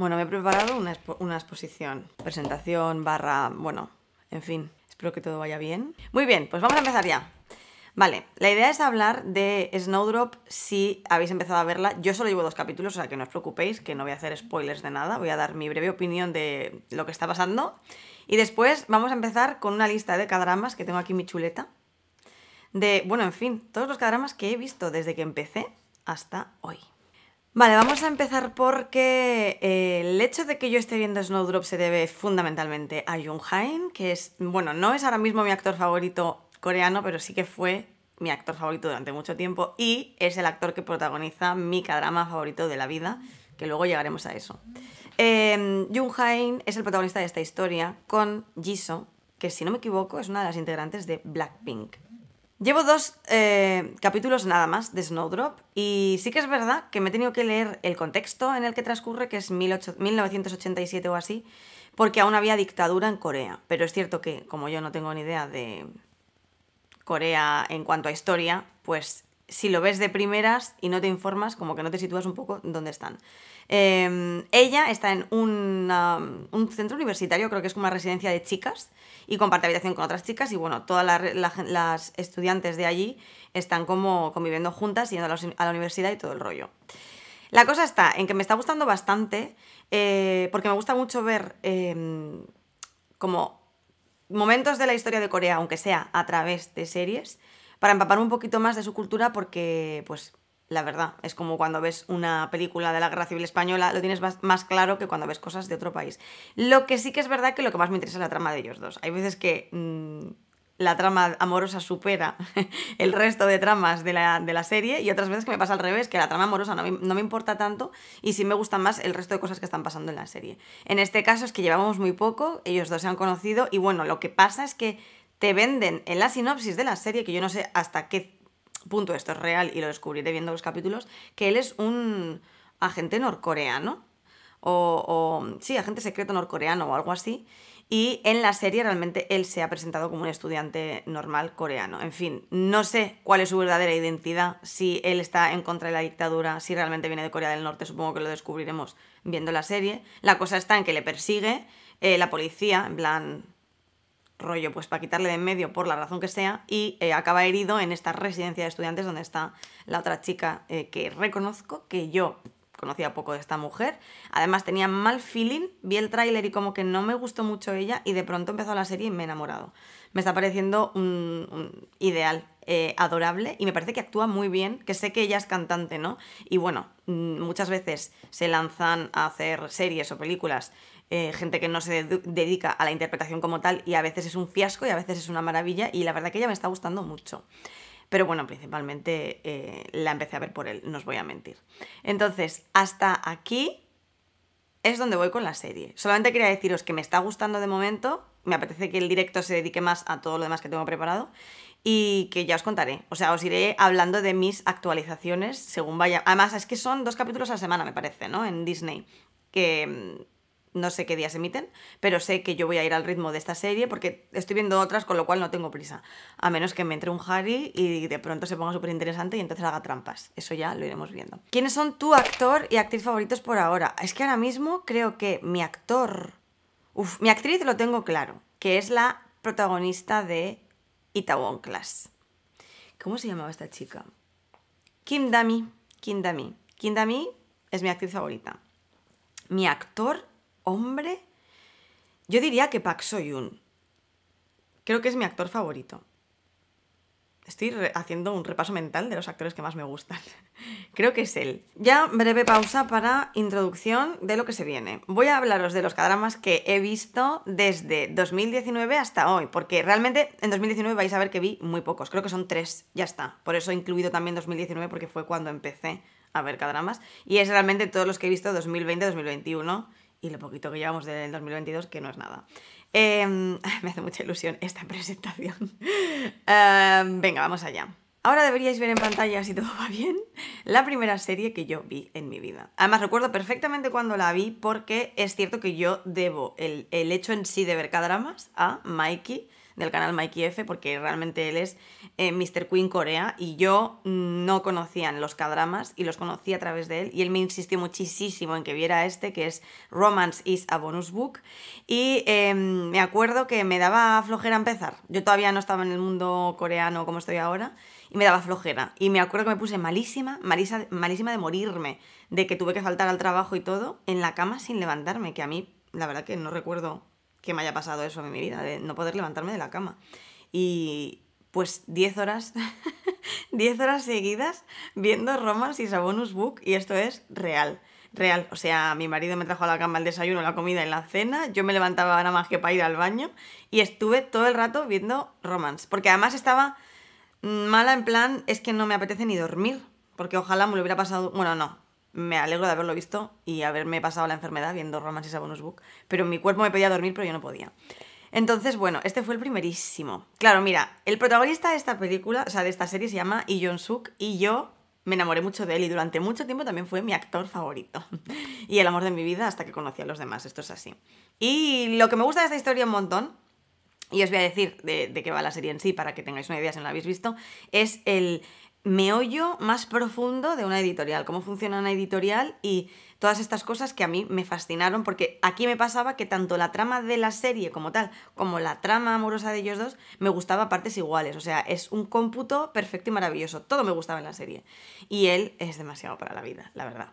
Bueno, me he preparado una, exposición, presentación, barra, bueno, en fin, espero que todo vaya bien. Muy bien, pues vamos a empezar ya. Vale, la idea es hablar de Snowdrop si habéis empezado a verla. Yo solo llevo dos capítulos, o sea que no os preocupéis, que no voy a hacer spoilers de nada. Voy a dar mi breve opinión de lo que está pasando. Y después vamos a empezar con una lista de cadramas que tengo aquí en mi chuleta. De, bueno, en fin, todos los cadramas que he visto desde que empecé hasta hoy. Vale, vamos a empezar porque eh, el hecho de que yo esté viendo Snowdrop se debe fundamentalmente a Jung Hain, que es, bueno, no es ahora mismo mi actor favorito coreano, pero sí que fue mi actor favorito durante mucho tiempo y es el actor que protagoniza mi cadrama favorito de la vida, que luego llegaremos a eso. Eh, em, Jung es el protagonista de esta historia con Jisoo, que si no me equivoco es una de las integrantes de Blackpink. Llevo dos eh, capítulos nada más de Snowdrop y sí que es verdad que me he tenido que leer el contexto en el que transcurre, que es 1987 o así, porque aún había dictadura en Corea. Pero es cierto que como yo no tengo ni idea de Corea en cuanto a historia, pues si lo ves de primeras y no te informas, como que no te sitúas un poco dónde están. Em, ella está en un centro universitario, creo que es como una residencia de chicas, y comparte habitación con otras chicas, y bueno, todas las estudiantes de allí están como conviviendo juntas, yendo a la, universidad y todo el rollo. La cosa está en que me está gustando bastante, eh, porque me gusta mucho ver em, como momentos de la historia de Corea, aunque sea a través de series, para empaparme un poquito más de su cultura porque, pues, la verdad, es como cuando ves una película de la Guerra Civil Española, lo tienes más, claro que cuando ves cosas de otro país. Lo que sí que es verdad que lo que más me interesa es la trama de ellos dos. Hay veces que mm, la trama amorosa supera el resto de tramas de la, serie y otras veces que me pasa al revés, que la trama amorosa no me, no me importa tanto y sí me gustan más el resto de cosas que están pasando en la serie. En este caso es que llevamos muy poco, ellos dos se han conocido y bueno, lo que pasa es que te venden en la sinopsis de la serie, que yo no sé hasta qué punto esto es real y lo descubriré viendo los capítulos, que él es un agente norcoreano, o, sí, agente secreto norcoreano o algo así, y en la serie realmente él se ha presentado como un estudiante normal coreano. En fin, no sé cuál es su verdadera identidad, si él está en contra de la dictadura, si realmente viene de Corea del Norte, supongo que lo descubriremos viendo la serie. La cosa está en que le persigue eh, la policía, en plan, rollo, pues para quitarle de en medio por la razón que sea, y eh, acaba herido en esta residencia de estudiantes donde está la otra chica eh, que reconozco que yo conocía poco de esta mujer. Además tenía mal feeling, vi el tráiler y como que no me gustó mucho ella y de pronto empezó la serie y me he enamorado. Me está pareciendo un, ideal, eh, adorable y me parece que actúa muy bien, que sé que ella es cantante, ¿no? Y bueno, mm, muchas veces se lanzan a hacer series o películas eh, gente que no se dedica a la interpretación como tal y a veces es un fiasco y a veces es una maravilla y la verdad que ella me está gustando mucho. Pero bueno, principalmente eh, la empecé a ver por él, no os voy a mentir. Entonces, hasta aquí es donde voy con la serie. Solamente quería deciros que me está gustando de momento, me apetece que el directo se dedique más a todo lo demás que tengo preparado y que ya os contaré. O sea, os iré hablando de mis actualizaciones según vaya. Además, es que son dos capítulos a semana, me parece, ¿no? En Disney. Que mm, no sé qué días emiten, pero sé que yo voy a ir al ritmo de esta serie porque estoy viendo otras, con lo cual no tengo prisa. A menos que me entre un Harry y de pronto se ponga súper interesante y entonces haga trampas. Eso ya lo iremos viendo. ¿Quiénes son tu actor y actriz favoritos por ahora? Es que ahora mismo creo que mi actor... Uf, mi actriz lo tengo claro, que es la protagonista de Itaewon Class. ¿Cómo se llamaba esta chica? Kim Dami. Kim Dami. Kim Dami es mi actriz favorita. Mi actor hombre, yo diría que Park Soyun. Creo que es mi actor favorito. Estoy haciendo un repaso mental de los actores que más me gustan. Creo que es él. Ya breve pausa para introducción de lo que se viene. Voy a hablaros de los cadramas que he visto desde 2019 hasta hoy, porque realmente en 2019 vais a ver que vi muy pocos. Creo que son tres, ya está. Por eso he incluido también 2019 porque fue cuando empecé a ver cadramas. Y es realmente todos los que he visto 2020-2021 y lo poquito que llevamos del 2022, que no es nada. Em, me hace mucha ilusión esta presentación. Em, venga, vamos allá. Ahora deberíais ver en pantalla, si todo va bien, la primera serie que yo vi en mi vida. Además, recuerdo perfectamente cuando la vi porque es cierto que yo debo el, el hecho en sí de ver cadramas a Mikey, del canal Mikey F, porque realmente él es eh, Mr. Queen Corea y yo no conocía los cadramas y los conocí a través de él y él me insistió muchísimo en que viera este que es Romance is a Bonus Book y em, me acuerdo que me daba flojera empezar. Yo todavía no estaba en el mundo coreano como estoy ahora y me daba flojera. Y me acuerdo que me puse malísima, malísima de morirme, de que tuve que faltar al trabajo y todo, en la cama sin levantarme, que a mí la verdad que no recuerdo que me haya pasado eso en mi vida, de no poder levantarme de la cama. Y pues 10 horas, 10 horas seguidas viendo Romance y Sabonus Book y esto es real. Real, o sea, mi marido me trajo a la cama el desayuno, la comida y la cena, yo me levantaba nada más que para ir al baño y estuve todo el rato viendo romance, porque además estaba mala en plan, es que no me apetece ni dormir, porque ojalá me lo hubiera pasado, bueno, no, me alegro de haberlo visto y haberme pasado la enfermedad viendo Romances a Bonus Book, pero mi cuerpo me pedía dormir, pero yo no podía. Entonces, bueno, este fue el primerísimo. Claro, mira, el protagonista de esta película, o sea, de esta serie se llama Lee Jong-suk y yo me enamoré mucho de él y durante mucho tiempo también fue mi actor favorito y el amor de mi vida hasta que conocí a los demás, esto es así. Y lo que me gusta de esta historia un montón, y os voy a decir de, de qué va la serie en sí para que tengáis una idea si no la habéis visto, es el, me meollo más profundo de una editorial, cómo funciona una editorial y todas estas cosas que a mí me fascinaron, porque aquí me pasaba que tanto la trama de la serie como tal, como la trama amorosa de ellos dos, me gustaba partes iguales, o sea, es un cómputo perfecto y maravilloso, todo me gustaba en la serie. Y él es demasiado para la vida, la verdad.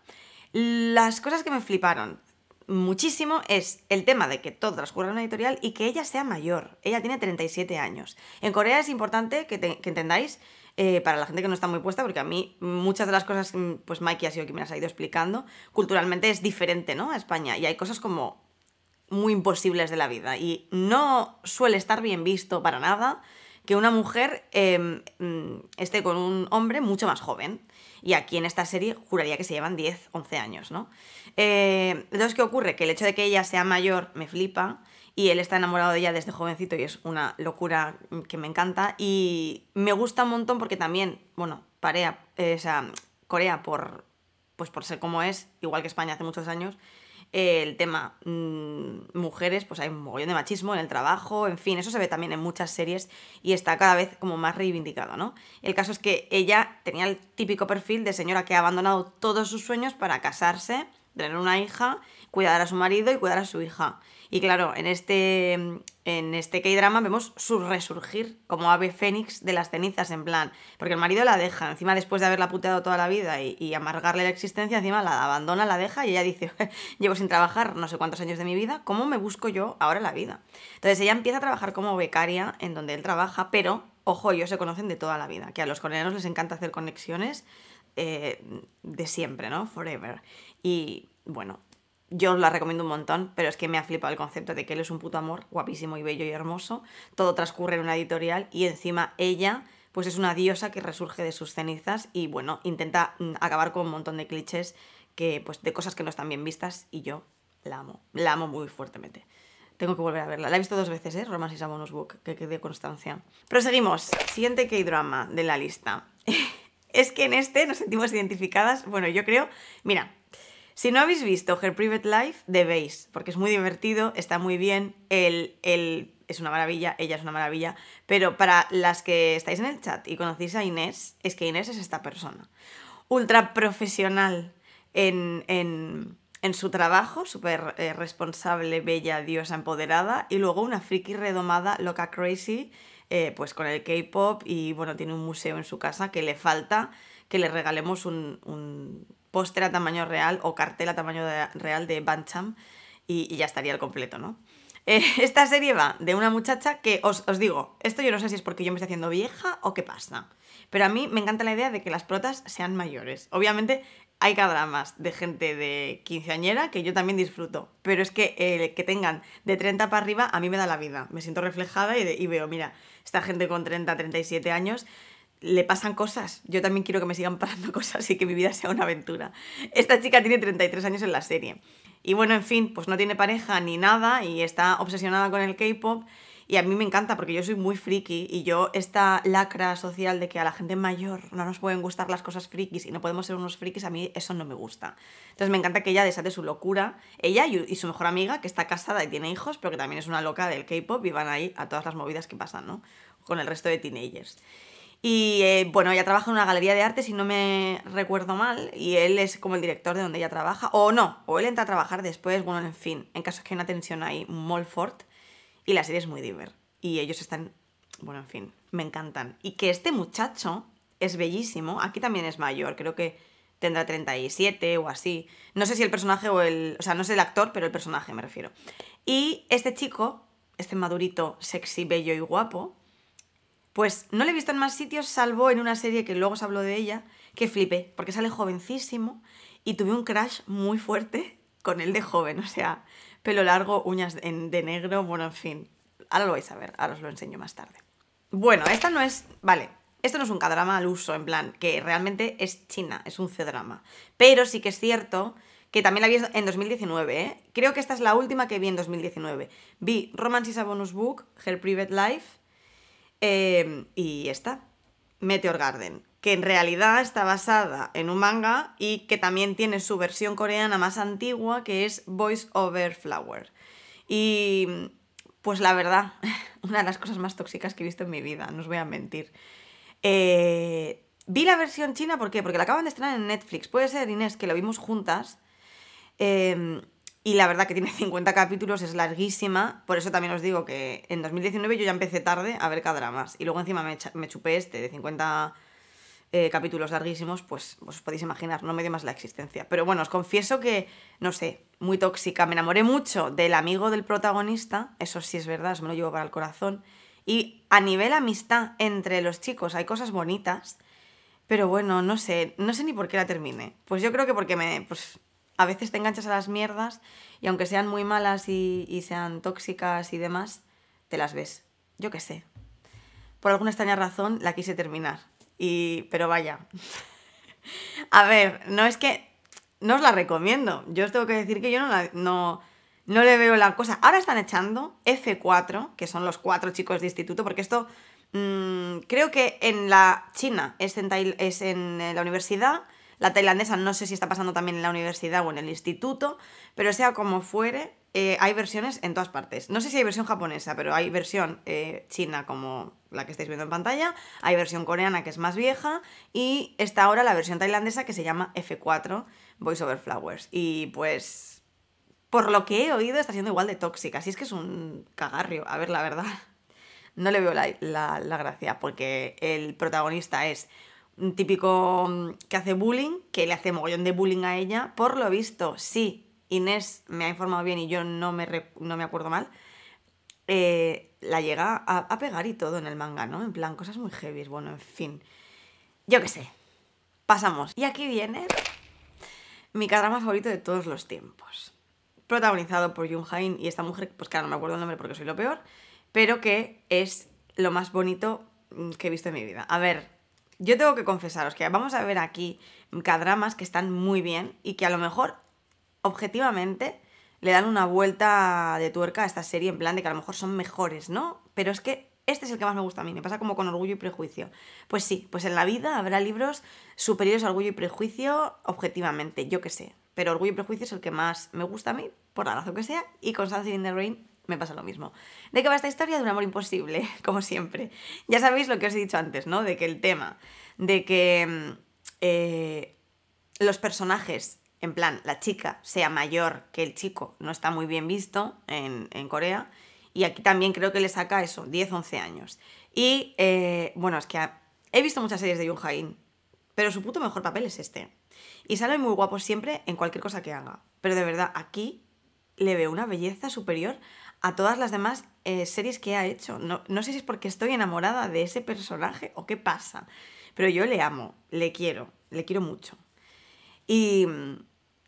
Las cosas que me fliparon muchísimo es el tema de que todo transcurra en una editorial y que ella sea mayor, ella tiene 37 años. En Corea es importante que, que entendáis eh, para la gente que no está muy puesta, porque a mí muchas de las cosas, mm, pues Mikey ha sido quien me las ha ido explicando, culturalmente es diferente, ¿no? A España. Y hay cosas como muy imposibles de la vida. Y no suele estar bien visto para nada que una mujer em, mm, esté con un hombre mucho más joven. Y aquí en esta serie juraría que se llevan 10, 11 años, ¿no? Eh, entonces, ¿qué ocurre? Que el hecho de que ella sea mayor me flipa y él está enamorado de ella desde jovencito y es una locura que me encanta. Y me gusta un montón porque también, bueno, parea, esa eh, Corea por, pues por ser como es, igual que España hace muchos años, eh, el tema mm, mujeres, pues hay un mogollón de machismo en el trabajo, en fin, eso se ve también en muchas series y está cada vez como más reivindicado, ¿no? El caso es que ella tenía el típico perfil de señora que ha abandonado todos sus sueños para casarse, tener una hija, cuidar a su marido y cuidar a su hija. Y claro, en este, en este K-drama vemos su resurgir como ave fénix de las cenizas, en plan. Porque el marido la deja, encima después de haberla puteado toda la vida y, amargarle la existencia, encima la abandona, la deja y ella dice: Llevo sin trabajar no sé cuántos años de mi vida, ¿cómo me busco yo ahora la vida? Entonces ella empieza a trabajar como becaria en donde él trabaja, pero ojo, ellos se conocen de toda la vida, que a los coreanos les encanta hacer conexiones eh, de siempre, ¿no? Forever. Y bueno, yo os la recomiendo un montón, pero es que me ha flipado el concepto de que él es un puto amor, guapísimo y bello y hermoso. Todo transcurre en una editorial y encima ella pues es una diosa que resurge de sus cenizas y bueno, intenta mm, acabar con un montón de clichés que pues de cosas que no están bien vistas y yo la amo, la amo muy fuertemente. Tengo que volver a verla. La he visto dos veces, ¿eh? Romance is a bonus book, que quede constancia. Proseguimos. Siguiente hay drama de la lista. es que en este nos sentimos identificadas. Bueno, yo creo... Mira, si no habéis visto Her Private Life, debéis, porque es muy divertido, está muy bien, Él es una maravilla, ella es una maravilla, pero para las que estáis en el chat y conocéis a Inés, es que Inés es esta persona. Ultra profesional en, su trabajo, súper eh, responsable, bella, diosa, empoderada, y luego una friki redomada, loca, crazy, eh, pues con el K-pop y bueno, tiene un museo en su casa que le falta que le regalemos un póster a tamaño real o cartel a tamaño real de Bancham y, ya estaría el completo, ¿no? Eh, esta serie va de una muchacha que, os, digo, esto yo no sé si es porque yo me estoy haciendo vieja o qué pasa, pero a mí me encanta la idea de que las protas sean mayores. Obviamente hay más de gente de quinceañera que yo también disfruto, pero es que que tengan de 30 para arriba a mí me da la vida, me siento reflejada y, y veo, mira, esta gente con 30, 37 años le pasan cosas. Yo también quiero que me sigan pasando cosas y que mi vida sea una aventura. Esta chica tiene 33 años en la serie. Y bueno, en fin, pues no tiene pareja ni nada y está obsesionada con el K-pop. Y a mí me encanta porque yo soy muy friki y yo esta lacra social de que a la gente mayor no nos pueden gustar las cosas frikis y no podemos ser unos frikis, a mí eso no me gusta. Entonces me encanta que ella desate su locura, ella y, su mejor amiga que está casada y tiene hijos, pero que también es una loca del K-pop y van ahí a todas las movidas que pasan, ¿no? Con el resto de teenagers. Y eh, bueno, ella trabaja en una galería de arte, si no me recuerdo mal, y él es como el director de donde ella trabaja, o no, o él entra a trabajar después, bueno, en fin, en caso que hay una tensión ahí muy y la serie es muy diver. Y ellos están, bueno, en fin, me encantan. Y que este muchacho es bellísimo, aquí también es mayor, creo que tendrá 37 o así. No sé si el personaje o el. O sea, no sé el actor, pero el personaje me refiero. Y este chico, este madurito, sexy, bello y guapo, pues no le he visto en más sitios, salvo en una serie que luego os habló de ella, que flipé, porque sale jovencísimo y tuve un crash muy fuerte con el de joven, o sea, pelo largo, uñas de negro, bueno, en fin. Ahora lo vais a ver, ahora os lo enseño más tarde. Bueno, esta no es... Vale, esto no es un cadrama al uso, en plan, que realmente es china, es un C-drama. Pero sí que es cierto que también la vi en 2019, ¿eh? Creo que esta es la última que vi en 2019. Vi Romances a Bonus Book, Her Private Life, Em, y está, Meteor Garden, que en realidad está basada en un manga y que también tiene su versión coreana más antigua, que es Voice Over Flower. Y pues la verdad, una de las cosas más tóxicas que he visto en mi vida, no os voy a mentir. Eh, vi la versión china, ¿por qué? Porque la acaban de estrenar en Netflix. Puede ser, Inés, que lo vimos juntas. Em, y la verdad que tiene 50 capítulos, es larguísima, por eso también os digo que en 2019 yo ya empecé tarde a ver cada más. y luego encima me, chupé este de 50 eh, capítulos larguísimos, pues, pues os podéis imaginar, no me dio más la existencia. Pero bueno, os confieso que, no sé, muy tóxica, me enamoré mucho del amigo del protagonista, eso sí es verdad, eso me lo llevo para el corazón, y a nivel amistad entre los chicos hay cosas bonitas, pero bueno, no sé, no sé ni por qué la terminé. Pues yo creo que porque me, pues, a veces te enganchas a las mierdas y aunque sean muy malas y, sean tóxicas y demás, te las ves. Yo qué sé. Por alguna extraña razón la quise terminar. Y, pero vaya. a ver, no es que... No os la recomiendo. Yo os tengo que decir que yo no la... No, no le veo la cosa. Ahora están echando F4, que son los cuatro chicos de instituto, porque esto mm, creo que en la China es en eh, la universidad, la tailandesa no sé si está pasando también en la universidad o en el instituto, pero sea como fuere, eh, hay versiones en todas partes. No sé si hay versión japonesa, pero hay versión eh, china como la que estáis viendo en pantalla, hay versión coreana que es más vieja y está ahora la versión tailandesa que se llama F4 Voice Over Flowers. Y pues, por lo que he oído, está siendo igual de tóxica, así es que es un cagarrio, a ver la verdad. No le veo la gracia porque el protagonista es un típico mm, que hace bullying, que le hace mogollón de bullying a ella. Por lo visto, sí, Inés me ha informado bien y yo no me, no me acuerdo mal. Eh, la llega a, pegar y todo en el manga, ¿no? En plan, cosas muy heavy, bueno, en fin. Yo qué sé. Pasamos. Y aquí viene mi más favorito de todos los tiempos. Protagonizado por Jung Hain y esta mujer, pues claro, no me acuerdo el nombre porque soy lo peor, pero que es lo más bonito mm, que he visto en mi vida. A ver, yo tengo que confesaros que vamos a ver aquí cadramas que están muy bien y que a lo mejor, objetivamente, le dan una vuelta de tuerca a esta serie en plan de que a lo mejor son mejores, ¿no? Pero es que este es el que más me gusta a mí, me pasa como con orgullo y prejuicio. Pues sí, pues en la vida habrá libros superiores a orgullo y prejuicio objetivamente, yo qué sé. Pero orgullo y prejuicio es el que más me gusta a mí, por la razón que sea, y con in the Rain me pasa lo mismo. ¿De que va esta historia? De un amor imposible, como siempre. Ya sabéis lo que os he dicho antes, ¿no? De que el tema, de que mm, eh, los personajes, en plan, la chica sea mayor que el chico, no está muy bien visto en, Corea. Y aquí también creo que le saca eso, 10, 11 años. Y eh, bueno, es que he visto muchas series de Jung Hain, pero su puto mejor papel es este. Y sale muy guapo siempre en cualquier cosa que haga. Pero de verdad, aquí le veo una belleza superior a todas las demás eh, series que ha hecho. No, sé si es porque estoy enamorada de ese personaje o qué pasa, pero yo le amo, le quiero, le quiero mucho. Y,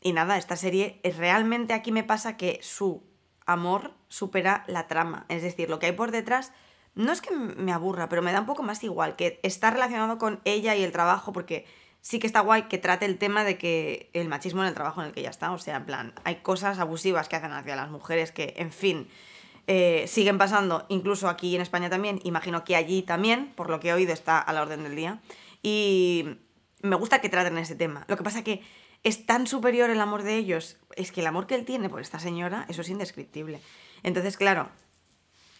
y nada, esta serie eh, realmente aquí me pasa que su amor supera la trama. Es decir, lo que hay por detrás no es que me aburra, pero me da un poco más igual, que está relacionado con ella y el trabajo, porque sí que está guay que trate el tema de que el machismo en el trabajo en el que ya está, o sea, en plan, hay cosas abusivas que hacen hacia las mujeres que, en fin, eh, siguen pasando, incluso aquí en España también, imagino que allí también, por lo que he oído, está a la orden del día. Y me gusta que traten ese tema. Lo que pasa que es tan superior el amor de ellos, es que el amor que él tiene por esta señora, eso es indescriptible. Entonces, claro,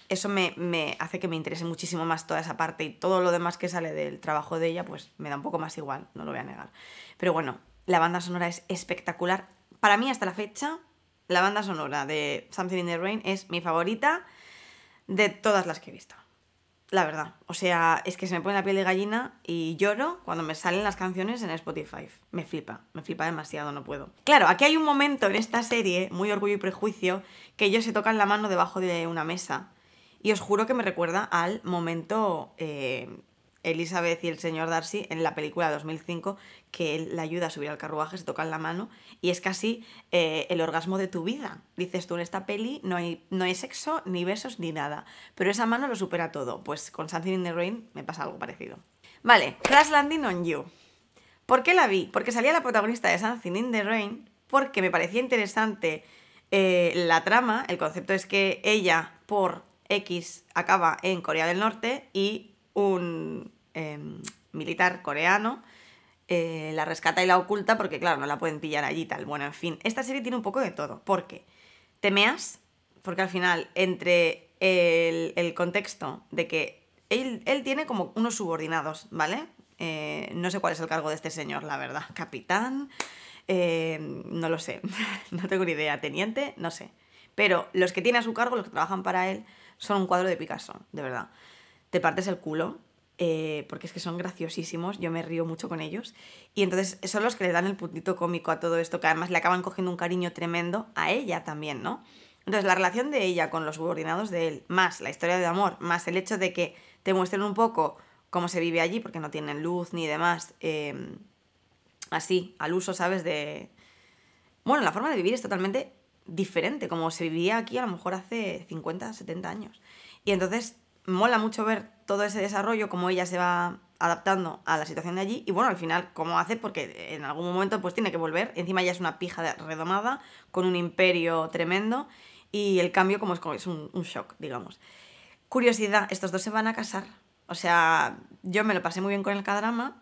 eso me, hace que me interese muchísimo más toda esa parte y todo lo demás que sale del trabajo de ella, pues me da un poco más igual, no lo voy a negar. Pero bueno, la banda sonora es espectacular. Para mí, hasta la fecha, la banda sonora de Something in the Rain es mi favorita de todas las que he visto. La verdad, o sea, es que se me pone la piel de gallina y lloro cuando me salen las canciones en Spotify. Me flipa, me flipa demasiado, no puedo. Claro, aquí hay un momento en esta serie, muy orgullo y prejuicio, que ellos se tocan la mano debajo de una mesa y os juro que me recuerda al momento eh, Elizabeth y el señor Darcy en la película 2005, que él la ayuda a subir al carruaje, se tocan la mano, y es casi eh, el orgasmo de tu vida. Dices tú, en esta peli no hay, no hay sexo, ni besos, ni nada, pero esa mano lo supera todo. Pues con Something in the Rain me pasa algo parecido. Vale, Crash Landing on You. ¿Por qué la vi? Porque salía la protagonista de Something in the Rain, porque me parecía interesante eh, la trama. El concepto es que ella, por X acaba en Corea del Norte y un em, militar coreano eh, la rescata y la oculta porque, claro, no la pueden pillar allí tal. Bueno, en fin, esta serie tiene un poco de todo. ¿Por qué? Temeas, porque al final, entre el, contexto de que él, él, tiene como unos subordinados, ¿vale? Eh, no sé cuál es el cargo de este señor, la verdad. Capitán, em, no lo sé, no tengo ni idea. Teniente, no sé. Pero los que tiene a su cargo, los que trabajan para él, son un cuadro de Picasso, de verdad. Te partes el culo, eh, porque es que son graciosísimos, yo me río mucho con ellos. Y entonces son los que le dan el puntito cómico a todo esto, que además le acaban cogiendo un cariño tremendo a ella también, ¿no? Entonces la relación de ella con los subordinados de él, más la historia de amor, más el hecho de que te muestren un poco cómo se vive allí, porque no tienen luz ni demás, eh, así, al uso, ¿sabes? De... Bueno, la forma de vivir es totalmente diferente, como se vivía aquí a lo mejor hace 50, 70 años. Y entonces mola mucho ver todo ese desarrollo, cómo ella se va adaptando a la situación de allí y bueno, al final, ¿cómo hace? Porque en algún momento pues tiene que volver, encima ya es una pija redomada, con un imperio tremendo y el cambio como es, un, un shock, digamos. Curiosidad, estos dos se van a casar, o sea, yo me lo pasé muy bien con el cadrama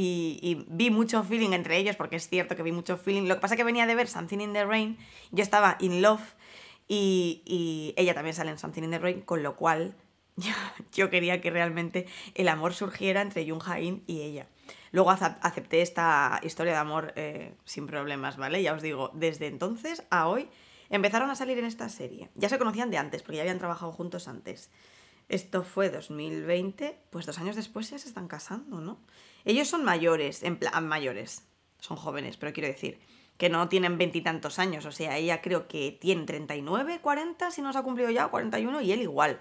y, vi mucho feeling entre ellos, porque es cierto que vi mucho feeling. Lo que pasa es que venía de ver Something in the Rain, yo estaba in love y, ella también sale en Something in the Rain, con lo cual yo, quería que realmente el amor surgiera entre Jung In y ella. Luego acepté esta historia de amor eh, sin problemas, ¿vale? Ya os digo, desde entonces a hoy empezaron a salir en esta serie. Ya se conocían de antes, porque ya habían trabajado juntos antes. Esto fue 2020, pues dos años después ya se están casando, ¿no? Ellos son mayores, en plan, ah, mayores, son jóvenes, pero quiero decir, que no tienen veintitantos años, o sea, ella creo que tiene 39, 40, si no se ha cumplido ya, 41, y él igual.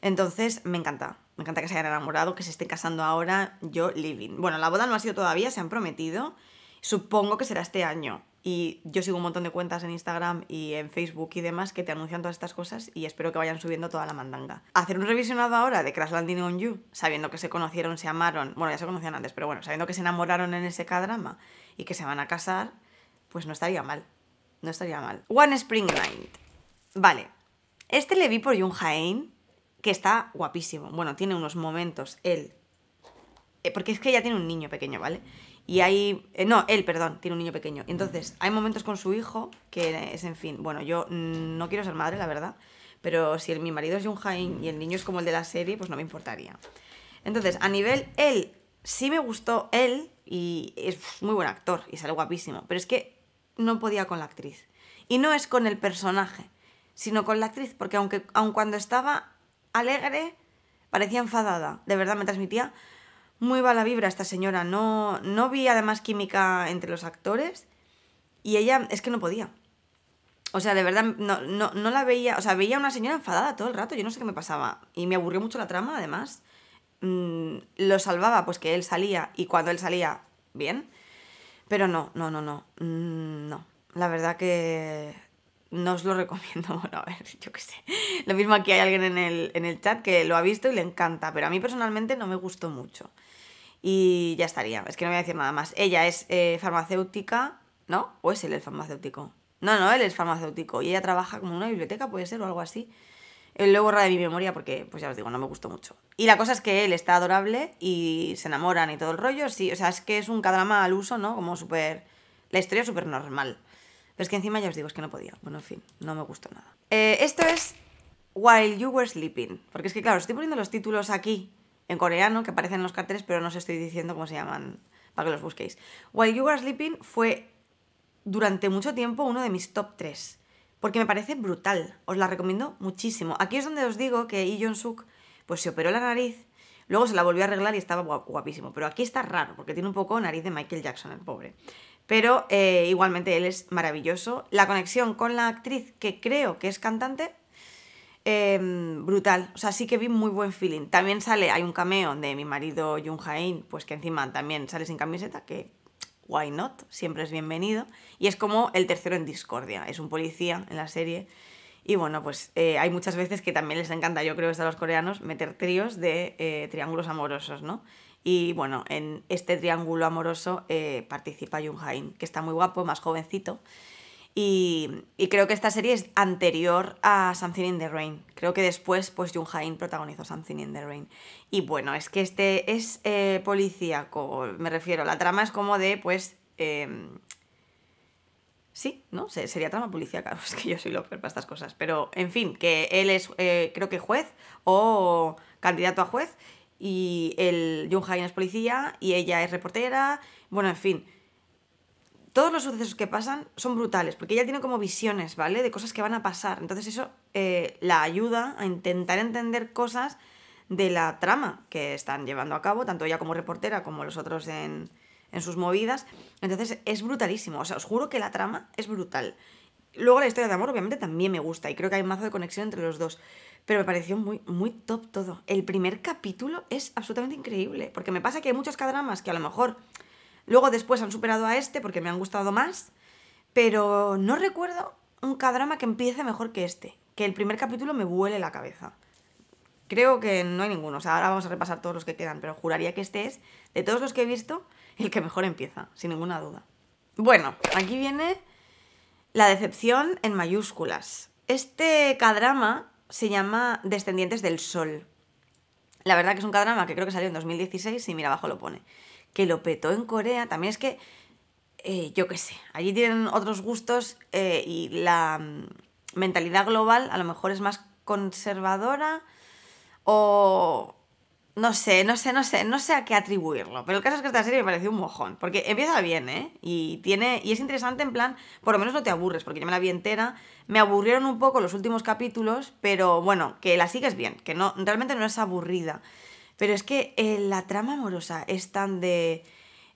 Entonces, me encanta, me encanta que se hayan enamorado, que se estén casando ahora, yo living. Bueno, la boda no ha sido todavía, se han prometido, supongo que será este año, y yo sigo un montón de cuentas en Instagram y en Facebook y demás que te anuncian todas estas cosas y espero que vayan subiendo toda la mandanga. Hacer un revisionado ahora de Crash Landing on You, sabiendo que se conocieron, se amaron, bueno, ya se conocían antes, pero bueno, sabiendo que se enamoraron en ese K-drama y que se van a casar, pues no estaría mal. No estaría mal. One Spring Night. Vale. Este le vi por Jung Hain, que está guapísimo. Bueno, tiene unos momentos él. Eh, porque es que ella tiene un niño pequeño, ¿vale? Y ahí... Eh, no, él, perdón, tiene un niño pequeño. Entonces, hay momentos con su hijo que es, en fin, bueno, yo mm, no quiero ser madre, la verdad, pero si mi marido es un Hain y el niño es como el de la serie, pues no me importaría. Entonces, a nivel él, sí me gustó él y es muy buen actor y sale guapísimo, pero es que no podía con la actriz. Y no es con el personaje, sino con la actriz, porque aunque aun cuando estaba alegre, parecía enfadada, de verdad me transmitía muy mala vibra esta señora. No, no vi además química entre los actores y ella es que no podía. O sea, de verdad, no, no, no la veía. O sea, veía a una señora enfadada todo el rato. Yo no sé qué me pasaba. Y me aburrió mucho la trama, además. Mm, lo salvaba, pues que él salía. Y cuando él salía, bien. Pero no, no, no, no. Mm, no. La verdad que no os lo recomiendo. Bueno, a ver, yo qué sé. Lo mismo aquí hay alguien en el, en el chat que lo ha visto y le encanta, pero a mí personalmente no me gustó mucho. Y ya estaría, es que no voy a decir nada más. Ella es eh, farmacéutica, ¿no? ¿O es él el farmacéutico? No, no, él es farmacéutico y ella trabaja como en una biblioteca, puede ser, o algo así. Eh, Lo he borrado de mi memoria porque, pues ya os digo, no me gustó mucho. Y la cosa es que él está adorable y se enamoran y todo el rollo. Sí, o sea, es que es un cadrama al uso, ¿no? Como súper... La historia súper normal. Pero es que encima ya os digo, es que no podía. Bueno, en fin, no me gustó nada. Eh, esto es While You Were Sleeping. Porque es que, claro, estoy poniendo los títulos aquí en coreano que aparecen en los carteles, pero no os estoy diciendo cómo se llaman para que los busquéis. While You Were Sleeping fue durante mucho tiempo uno de mis top 3, porque me parece brutal, os la recomiendo muchísimo. Aquí es donde os digo que Lee Jong-suk pues se operó la nariz, luego se la volvió a arreglar y estaba guapísimo, pero aquí está raro, porque tiene un poco nariz de Michael Jackson, el pobre. Pero eh, igualmente él es maravilloso. La conexión con la actriz, que creo que es cantante, Em, brutal. O sea, sí que vi muy buen feeling. También sale, hay un cameo de mi marido Jung Hain, pues que encima también sale sin camiseta, que why not, siempre es bienvenido. Y es como el tercero en discordia, es un policía en la serie. Y bueno, pues eh, hay muchas veces que también les encanta, yo creo, a los coreanos meter tríos de eh, triángulos amorosos, ¿no? Y bueno, en este triángulo amoroso eh, participa Jung Hain, que está muy guapo, más jovencito. Y, y, creo que esta serie es anterior a Something in the Rain. Creo que después, pues, Jung Hain protagonizó Something in the Rain. Y bueno, es que este es eh, policíaco, me refiero. La trama es como de, pues. Em, sí, ¿no? sería trama policíaca. Es que yo soy loco para estas cosas. Pero, en fin, que él es, eh, creo que juez o candidato a juez. Y el Jung Hain es policía y ella es reportera. Bueno, en fin todos los sucesos que pasan son brutales, porque ella tiene como visiones, ¿vale? De cosas que van a pasar. Entonces eso eh, la ayuda a intentar entender cosas de la trama que están llevando a cabo, tanto ella como reportera, como los otros en, sus movidas. Entonces es brutalísimo. O sea, os juro que la trama es brutal. Luego la historia de amor obviamente también me gusta y creo que hay un mazo de conexión entre los dos. Pero me pareció muy, muy top todo. El primer capítulo es absolutamente increíble. Porque me pasa que hay muchos cadramas que a lo mejor Luego después han superado a este porque me han gustado más, pero no recuerdo un cadrama que empiece mejor que este, que el primer capítulo me huele la cabeza. Creo que no hay ninguno, o sea, ahora vamos a repasar todos los que quedan, pero juraría que este es, de todos los que he visto, el que mejor empieza, sin ninguna duda. Bueno, aquí viene la decepción en mayúsculas. Este cadrama se llama Descendientes del Sol. La verdad que es un cadrama que creo que salió en 2016, y mira abajo lo pone que lo petó en Corea. También es que, eh, yo qué sé, allí tienen otros gustos eh, y la mm, mentalidad global a lo mejor es más conservadora o... No sé, no sé, no sé, no sé a qué atribuirlo. Pero el caso es que esta serie me pareció un mojón. Porque empieza bien, ¿eh? Y tiene. Y es interesante en plan. Por lo menos no te aburres, porque yo me la vi entera. Me aburrieron un poco los últimos capítulos, pero bueno, que la sigues bien, que no, realmente no es aburrida. Pero es que eh, la trama amorosa es tan de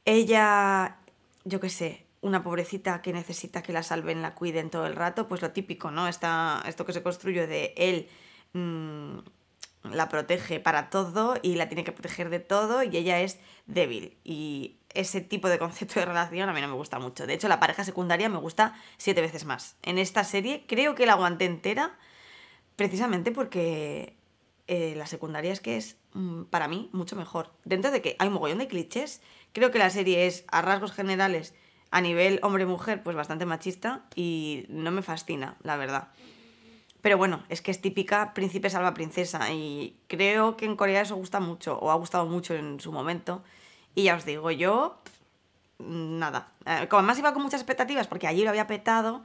ella, yo qué sé, una pobrecita que necesita que la salven, la cuiden todo el rato, pues lo típico, ¿no? Está esto que se construye de él mm, la protege para todo y la tiene que proteger de todo y ella es débil. Y ese tipo de concepto de relación a mí no me gusta mucho. De hecho, la pareja secundaria me gusta siete veces más. En esta serie creo que la aguanté entera precisamente porque eh, la secundaria es que es, mm, para mí, mucho mejor. Dentro de que hay un mogollón de clichés, creo que la serie es, a rasgos generales, a nivel hombre-mujer, pues bastante machista y no me fascina, la verdad. Pero bueno, es que es típica príncipe salva princesa y creo que en Corea eso gusta mucho o ha gustado mucho en su momento. Y ya os digo, yo nada. Eh, como más iba con muchas expectativas porque allí lo había petado,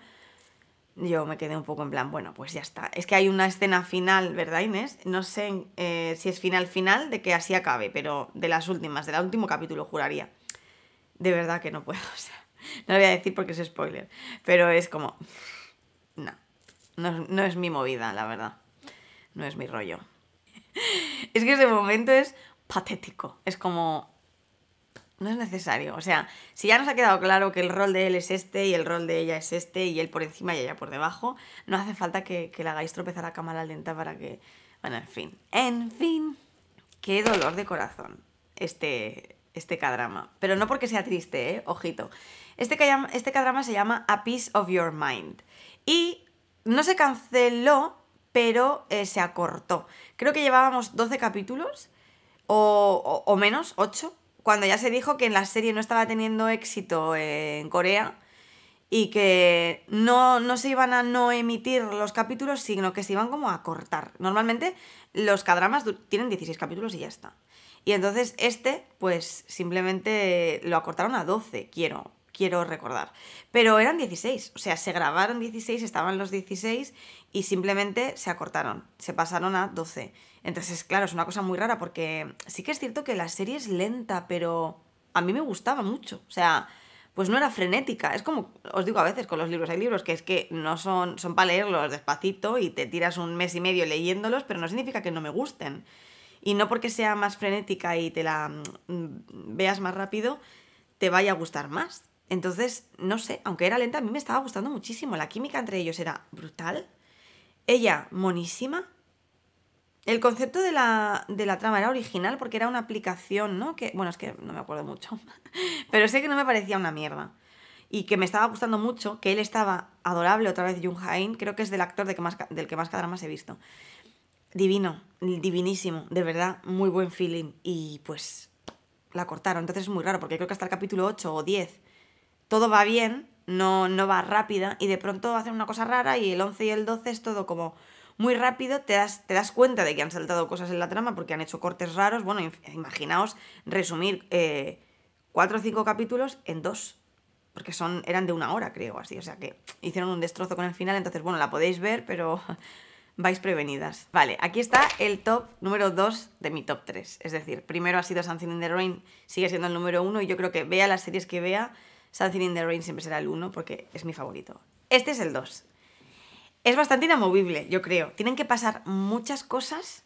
yo me quedé un poco en plan, bueno, pues ya está. Es que hay una escena final, ¿verdad, Inés? No sé eh, si es final final de que así acabe, pero de las últimas, del último capítulo, juraría. De verdad que no puedo, no lo voy a decir porque es spoiler, pero es como, no, no, no es mi movida, la verdad. No es mi rollo. Es que ese momento es patético, es como, no es necesario. O sea, si ya nos ha quedado claro que el rol de él es este y el rol de ella es este y él por encima y ella por debajo, no hace falta que, que le hagáis tropezar a cámara lenta para que... Bueno, en fin. En fin. Qué dolor de corazón este, este cadrama. Pero no porque sea triste, ¿eh? Ojito. Este, este cadrama se llama A Piece of Your Mind. Y no se canceló, pero eh, se acortó. Creo que llevábamos 12 capítulos o, o menos, 8 cuando ya se dijo que en la serie no estaba teniendo éxito en Corea y que no, no, se iban a no emitir los capítulos, sino que se iban como a cortar. Normalmente los cadramas tienen 16 capítulos y ya está. Y entonces este, pues simplemente lo acortaron a 12, quiero quiero recordar. Pero eran 16, o sea, se grabaron 16, estaban los 16 y simplemente se acortaron, se pasaron a 12. Entonces, claro, es una cosa muy rara porque sí que es cierto que la serie es lenta, pero a mí me gustaba mucho, o sea, pues no era frenética. Es como, os digo a veces con los libros, hay libros que es que no son, son para leerlos despacito y te tiras un mes y medio leyéndolos, pero no significa que no me gusten. Y no porque sea más frenética y te la mm, veas más rápido, te vaya a gustar más. Entonces, no sé, aunque era lenta, a mí me estaba gustando muchísimo. La química entre ellos era brutal. Ella, monísima. El concepto de la, de la trama era original porque era una aplicación, ¿no? Que, bueno, es que no me acuerdo mucho. Pero sé que no me parecía una mierda. Y que me estaba gustando mucho, que él estaba adorable otra vez, Jung Hain. Creo que es del actor de que más, del que más he visto. Divino, divinísimo, de verdad, muy buen feeling. Y pues la cortaron, entonces es muy raro porque creo que hasta el capítulo 8 o 10 todo va bien, no, no va rápida, y de pronto hacen una cosa rara y el 11 y el 12 es todo como muy rápido, te das, te das cuenta de que han saltado cosas en la trama porque han hecho cortes raros. Bueno, imaginaos resumir eh, cuatro o cinco capítulos en dos. Porque son, eran de una hora, creo, así. O sea que hicieron un destrozo con el final. Entonces, bueno, la podéis ver, pero vais prevenidas. Vale, aquí está el top número 2 de mi top 3. Es decir, primero ha sido Something in the Rain, sigue siendo el número 1 y yo creo que vea las series que vea, Something in the Rain siempre será el 1 porque es mi favorito. Este es el 2. Es bastante inamovible, yo creo. Tienen que pasar muchas cosas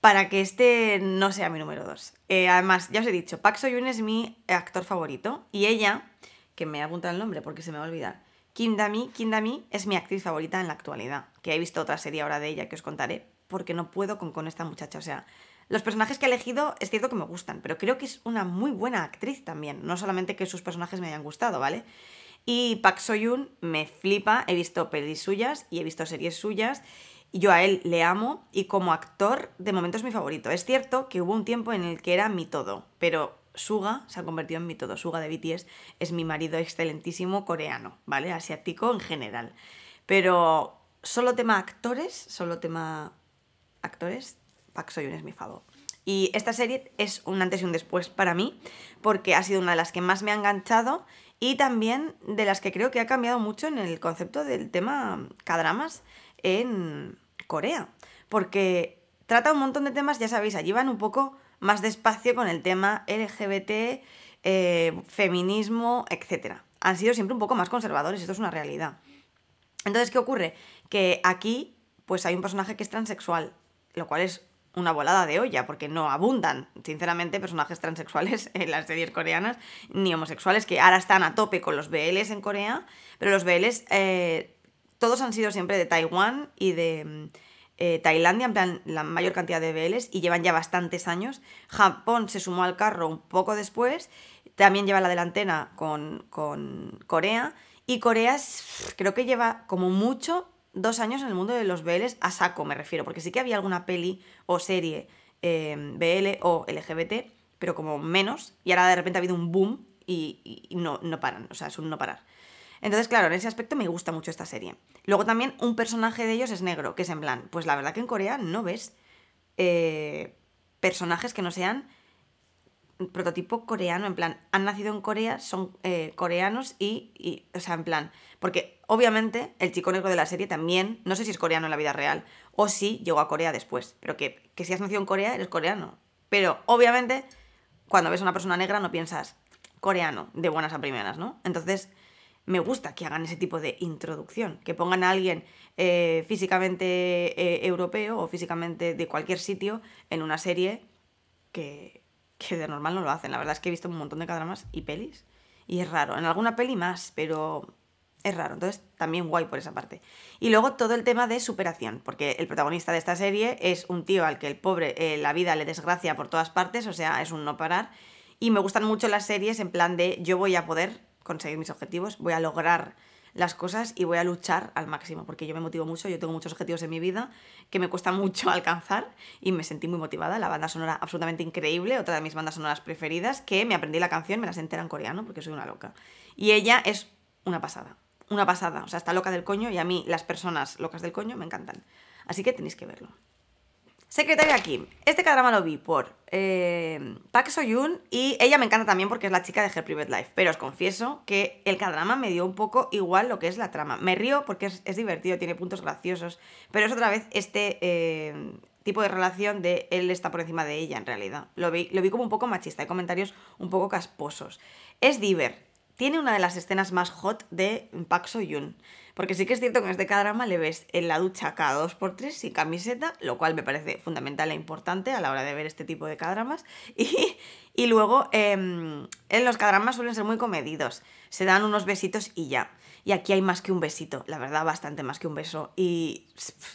para que este no sea mi número 2. Eh, además, ya os he dicho, Paxo So es mi actor favorito y ella, que me ha apuntado el nombre porque se me va a olvidar, Kim Da-mi, Kim es mi actriz favorita en la actualidad, que he visto otra serie ahora de ella que os contaré, porque no puedo con, con esta muchacha, o sea, los personajes que ha elegido es cierto que me gustan, pero creo que es una muy buena actriz también, no solamente que sus personajes me hayan gustado, ¿vale? Y Pak Soyun me flipa, he visto pelis suyas y he visto series suyas, yo a él le amo y como actor de momento es mi favorito. Es cierto que hubo un tiempo en el que era mi todo, pero Suga se ha convertido en mi todo. Suga de BTS es mi marido excelentísimo coreano, ¿vale? Asiático en general. Pero solo tema actores, solo tema actores, soy un es mi favor. Y esta serie es un antes y un después para mí, porque ha sido una de las que más me ha enganchado y también de las que creo que ha cambiado mucho en el concepto del tema k en Corea. Porque trata un montón de temas, ya sabéis, allí van un poco más despacio con el tema LGBT, eh, feminismo, etc. Han sido siempre un poco más conservadores, esto es una realidad. Entonces, ¿qué ocurre? Que aquí, pues hay un personaje que es transexual, lo cual es una volada de olla, porque no abundan, sinceramente, personajes transexuales en las series coreanas, ni homosexuales, que ahora están a tope con los BLs en Corea, pero los BLs eh, todos han sido siempre de Taiwán y de mm, eh, Tailandia, en plan la mayor cantidad de BLs, y llevan ya bastantes años. Japón se sumó al carro un poco después, también lleva la delantera con, con Corea, y Corea creo que lleva como mucho dos años en el mundo de los BLs a saco, me refiero, porque sí que había alguna peli o serie em, BL o LGBT, pero como menos, y ahora de repente ha habido un boom y, no, no paran, o sea, es un no parar. Entonces, claro, en ese aspecto me gusta mucho esta serie. Luego también un personaje de ellos es negro, que es en plan, pues la verdad que en Corea no ves eh, personajes que no sean prototipo coreano, en plan, han nacido en Corea, son eh, coreanos y, o sea, en plan, porque obviamente el chico negro de la serie también, no sé si es coreano en la vida real, o si llegó a Corea después, pero que, si has nacido en Corea, eres coreano. Pero obviamente, cuando ves a una persona negra no piensas coreano, de buenas a primeras, ¿no? Entonces, me gusta que hagan ese tipo de introducción, que pongan a alguien eh, físicamente eh, europeo o físicamente de cualquier sitio en una serie que que de normal no lo hacen. La verdad es que he visto un montón de cadramas y pelis y es raro. En alguna peli más, pero es raro. Entonces, también guay por esa parte. Y luego todo el tema de superación, porque el protagonista de esta serie es un tío al que el pobre, eh, la vida le desgracia por todas partes, o sea, es un no parar. Y me gustan mucho las series en plan de yo voy a poder conseguir mis objetivos, voy a lograr las cosas y voy a luchar al máximo, porque yo me motivo mucho, yo tengo muchos objetivos en mi vida que me cuesta mucho alcanzar y me sentí muy motivada. La banda sonora absolutamente increíble, otra de mis bandas sonoras preferidas, que me aprendí la canción, me las entera en coreano, porque soy una loca. Y ella es una pasada, una pasada, o sea, está loca del coño y a mí las personas locas del coño me encantan. Así que tenéis que verlo. Secretaria Kim. Este drama lo vi por eh, Park y ella me encanta también porque es la chica de Her Private Life. Pero os confieso que el cadrama me dio un poco igual lo que es la trama. Me río porque es, divertido, tiene puntos graciosos, pero es otra vez este eh, tipo de relación de él está por encima de ella en realidad. Lo vi, lo vi como un poco machista, hay comentarios un poco casposos. Es Diver tiene una de las escenas más hot de Park So Yoon. Porque sí que es cierto que en este drama le ves en la ducha cada dos por tres sin camiseta, lo cual me parece fundamental e importante a la hora de ver este tipo de cadramas. Y, y luego, em, en los cadramas suelen ser muy comedidos, se dan unos besitos y ya. Y aquí hay más que un besito, la verdad, bastante más que un beso. Y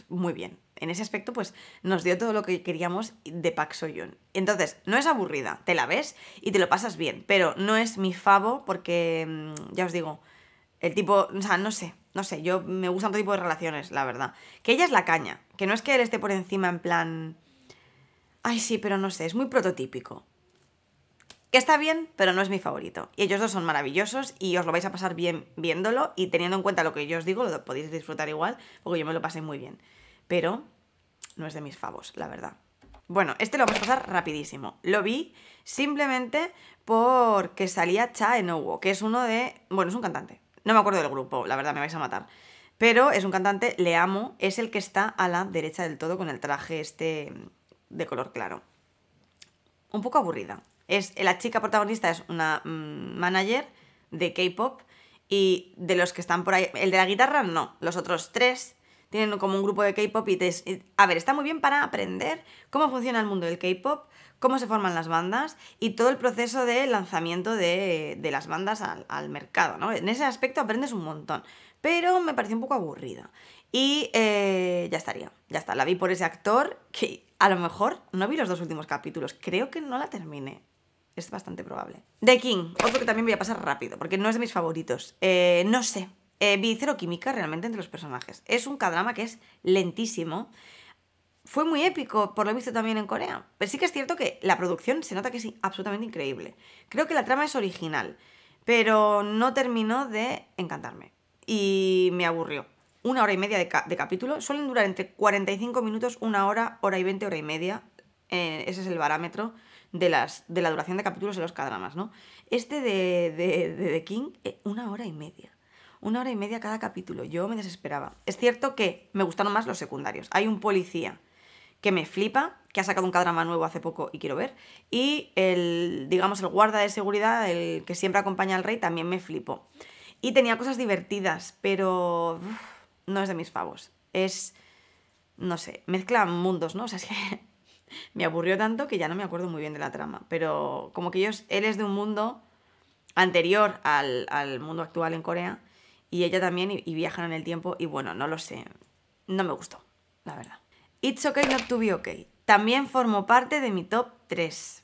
muy bien, en ese aspecto, pues nos dio todo lo que queríamos de Paxoyun. Entonces, no es aburrida, te la ves y te lo pasas bien, pero no es mi favo porque, mm, ya os digo, el tipo, o sea, no sé, no sé, yo me gustan todo tipo de relaciones, la verdad. Que ella es la caña, que no es que él esté por encima en plan... Ay, sí, pero no sé, es muy prototípico. Que está bien, pero no es mi favorito. Y ellos dos son maravillosos y os lo vais a pasar bien viéndolo y teniendo en cuenta lo que yo os digo, lo podéis disfrutar igual, porque yo me lo pasé muy bien pero no es de mis favos, la verdad. Bueno, este lo vamos a pasar rapidísimo. Lo vi simplemente porque salía Cha Enowo, que es uno de... Bueno, es un cantante. No me acuerdo del grupo, la verdad, me vais a matar. Pero es un cantante, le amo, es el que está a la derecha del todo con el traje este de color claro. Un poco aburrida. Es, la chica protagonista es una mm, manager de K-pop y de los que están por ahí, el de la guitarra no, los otros tres tienen como un grupo de K-pop y te... Eh, a ver, está muy bien para aprender cómo funciona el mundo del K-pop, cómo se forman las bandas y todo el proceso de lanzamiento de, las bandas al, mercado, ¿no? En ese aspecto aprendes un montón, pero me pareció un poco aburrida. Y eh, ya estaría, ya está. La vi por ese actor que a lo mejor no vi los dos últimos capítulos, creo que no la terminé. Es bastante probable. The King, otro que también voy a pasar rápido, porque no es de mis favoritos. Eh, no sé, eh, química realmente entre los personajes. Es un cadrama que es lentísimo. Fue muy épico, por lo visto también en Corea. Pero sí que es cierto que la producción se nota que es absolutamente increíble. Creo que la trama es original, pero no terminó de encantarme. Y me aburrió. Una hora y media de, capítulo. Suelen durar entre 45 minutos, una hora, hora y 20, hora y media. Eh, ese es el parámetro de, de la duración de capítulos en los cadramas, ¿no? Este de, de, The King, eh, una hora y media. Una hora y media cada capítulo. Yo me desesperaba. Es cierto que me gustaron más los secundarios. Hay un policía que me flipa, que ha sacado un cadrama nuevo hace poco y quiero ver. Y el, digamos, el guarda de seguridad, el que siempre acompaña al rey, también me flipó. Y tenía cosas divertidas, pero no es de mis favos. Es, no sé, mezcla mundos, ¿no? O sea, es que me aburrió tanto que ya no me acuerdo muy bien de la trama. Pero como que ellos, él es de un mundo anterior al, al mundo actual en Corea y ella también y, viajan en el tiempo y bueno, no lo sé, no me gustó, la verdad. It's Okay Not To Be Okay también formó parte de mi top 3.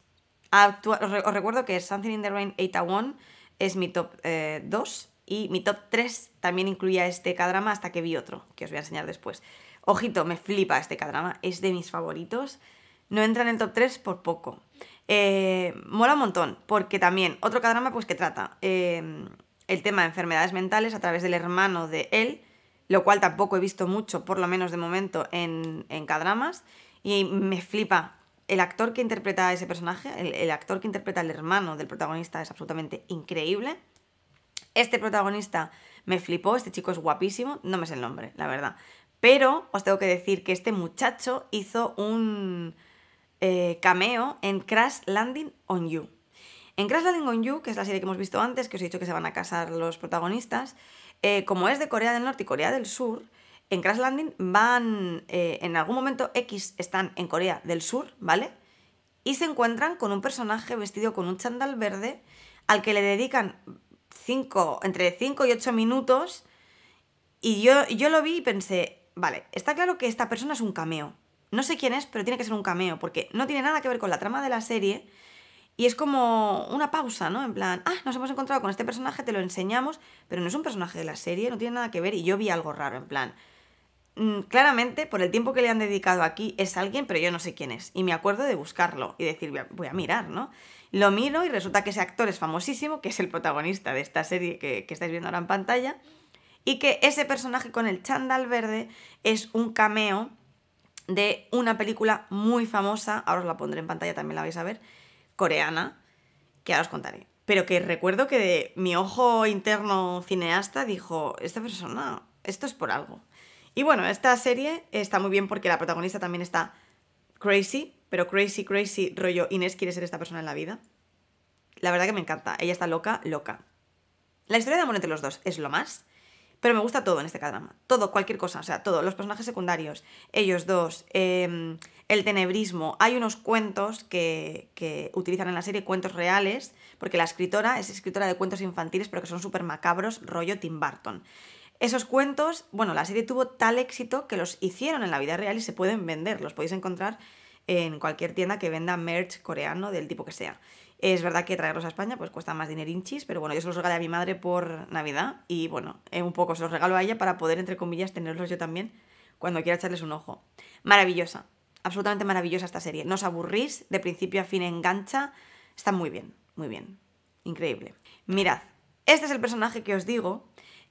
os, recuerdo que Something in the Rain 8-1 es mi top 2 eh, y mi top 3 también incluía este cadrama hasta que vi otro, que os voy a enseñar después. Ojito, me flipa este cadrama, es de mis favoritos. No entra en el top 3 por poco. Eh, mola un montón, porque también otro cadrama pues que trata eh, el tema de enfermedades mentales a través del hermano de él, lo cual tampoco he visto mucho, por lo menos de momento, en, en Cadramas. Y me flipa. El actor que interpreta a ese personaje, el, actor que interpreta al hermano del protagonista es absolutamente increíble. Este protagonista me flipó, este chico es guapísimo, no me sé el nombre, la verdad. Pero os tengo que decir que este muchacho hizo un eh, cameo en Crash Landing on You. En Crash Landing on You, que es la serie que hemos visto antes, que os he dicho que se van a casar los protagonistas, eh, como es de Corea del Norte y Corea del Sur, en Crash Landing van, eh, en algún momento X están en Corea del Sur, ¿vale? Y se encuentran con un personaje vestido con un chandal verde al que le dedican cinco, entre 5 y 8 minutos. Y yo, yo lo vi y pensé, vale, está claro que esta persona es un cameo. No sé quién es, pero tiene que ser un cameo, porque no tiene nada que ver con la trama de la serie, y es como una pausa, ¿no? En plan, ah, nos hemos encontrado con este personaje, te lo enseñamos, pero no es un personaje de la serie, no tiene nada que ver. Y yo vi algo raro, en plan, mm, claramente, por el tiempo que le han dedicado aquí, es alguien, pero yo no sé quién es. Y me acuerdo de buscarlo y decir, voy a mirar, ¿no? Lo miro y resulta que ese actor es famosísimo, que es el protagonista de esta serie que, estáis viendo ahora en pantalla, y que ese personaje con el chándal verde es un cameo de una película muy famosa, ahora os la pondré en pantalla, también la vais a ver, coreana, que ahora os contaré. Pero que recuerdo que mi ojo interno cineasta dijo, esta persona, esto es por algo. Y bueno, esta serie está muy bien porque la protagonista también está crazy, pero crazy, crazy, rollo Inés quiere ser esta persona en la vida. La verdad que me encanta, ella está loca, loca. La historia de amor entre los dos es lo más, pero me gusta todo en este drama. Todo, cualquier cosa, o sea, todo. Los personajes secundarios, ellos dos, eh, el tenebrismo. Hay unos cuentos que, utilizan en la serie cuentos reales, porque la escritora es escritora de cuentos infantiles, pero que son súper macabros, rollo Tim Burton. Esos cuentos, bueno, la serie tuvo tal éxito que los hicieron en la vida real y se pueden vender. Los podéis encontrar en cualquier tienda que venda merch coreano del tipo que sea. Es verdad que traerlos a España pues cuesta más dinero hinchis, pero bueno, yo se los regalé a mi madre por Navidad y bueno, eh, un poco se los regalo a ella para poder, entre comillas, tenerlos yo también cuando quiera echarles un ojo. Maravillosa absolutamente maravillosa esta serie. No os aburrís, de principio a fin engancha. Está muy bien, muy bien. Increíble. Mirad, este es el personaje que os digo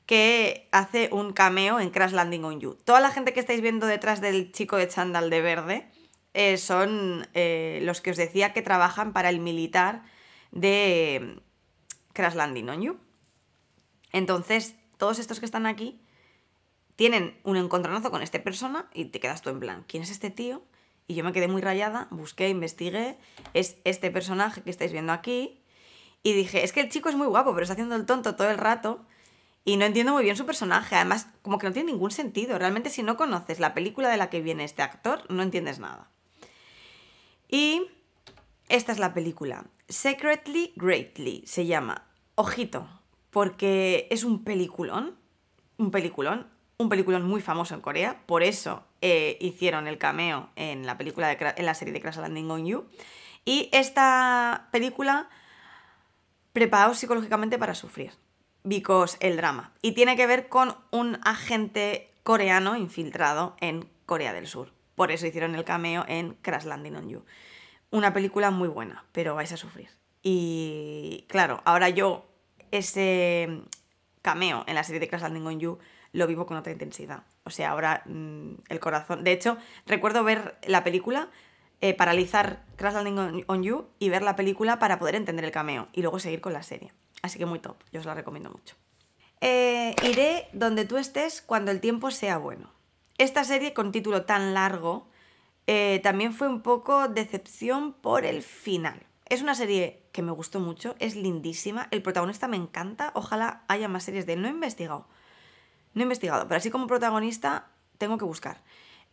que hace un cameo en Crash Landing on You. Toda la gente que estáis viendo detrás del chico de chándal de verde eh, son eh, los que os decía que trabajan para el militar de mm, Crash Landing on You. Entonces, todos estos que están aquí tienen un encontronazo con esta persona y te quedas tú en plan, ¿quién es este tío? Y yo me quedé muy rayada, busqué, investigué, es este personaje que estáis viendo aquí. Y dije, es que el chico es muy guapo, pero está haciendo el tonto todo el rato. Y no entiendo muy bien su personaje. Además, como que no tiene ningún sentido. Realmente si no conoces la película de la que viene este actor, no entiendes nada. Y esta es la película. Secretly Greatly se llama. Ojito, porque es un peliculón. Un peliculón un película muy famoso en Corea, por eso eh, hicieron el cameo en la, película de, en la serie de Crash Landing on You. Y esta película, preparado psicológicamente para sufrir, because el drama. Y tiene que ver con un agente coreano infiltrado en Corea del Sur. Por eso hicieron el cameo en Crash Landing on You. Una película muy buena, pero vais a sufrir. Y claro, ahora yo ese cameo en la serie de Crash Landing on You lo vivo con otra intensidad. O sea, ahora mm, el corazón. De hecho, recuerdo ver la película, eh, paralizar Crash Landing on, You y ver la película para poder entender el cameo y luego seguir con la serie. Así que muy top, yo os la recomiendo mucho. Eh, iré donde tú estés cuando el tiempo sea bueno. Esta serie con título tan largo eh, también fue un poco decepción por el final. Es una serie que me gustó mucho, es lindísima, el protagonista me encanta, ojalá haya más series de no he investigado, no he investigado, pero así como protagonista tengo que buscar.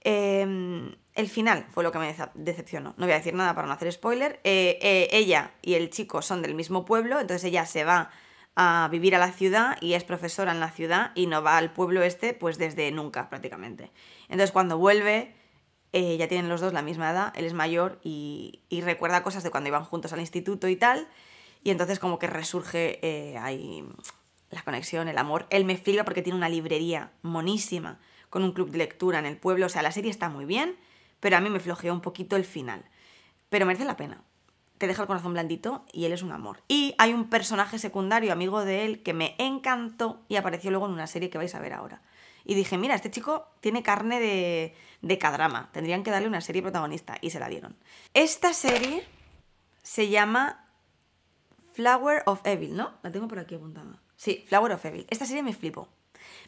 Em, el final fue lo que me decepcionó. No voy a decir nada para no hacer spoiler. Eh, eh, ella y el chico son del mismo pueblo, entonces ella se va a vivir a la ciudad y es profesora en la ciudad y no va al pueblo este pues desde nunca prácticamente. Entonces cuando vuelve eh, ya tienen los dos la misma edad, él es mayor y, y, recuerda cosas de cuando iban juntos al instituto y tal. Y entonces como que resurge ahí la conexión, el amor. Él me flipa porque tiene una librería monísima con un club de lectura en el pueblo. O sea, la serie está muy bien, pero a mí me flojeó un poquito el final. Pero merece la pena. Te deja el corazón blandito y él es un amor. Y hay un personaje secundario, amigo de él, que me encantó y apareció luego en una serie que vais a ver ahora. Y dije, mira, este chico tiene carne de, de cadrama. Tendrían que darle una serie protagonista. Y se la dieron. Esta serie se llama Flower of Evil, ¿no? La tengo por aquí apuntada. Sí, Flower of Evil. Esta serie me flipó.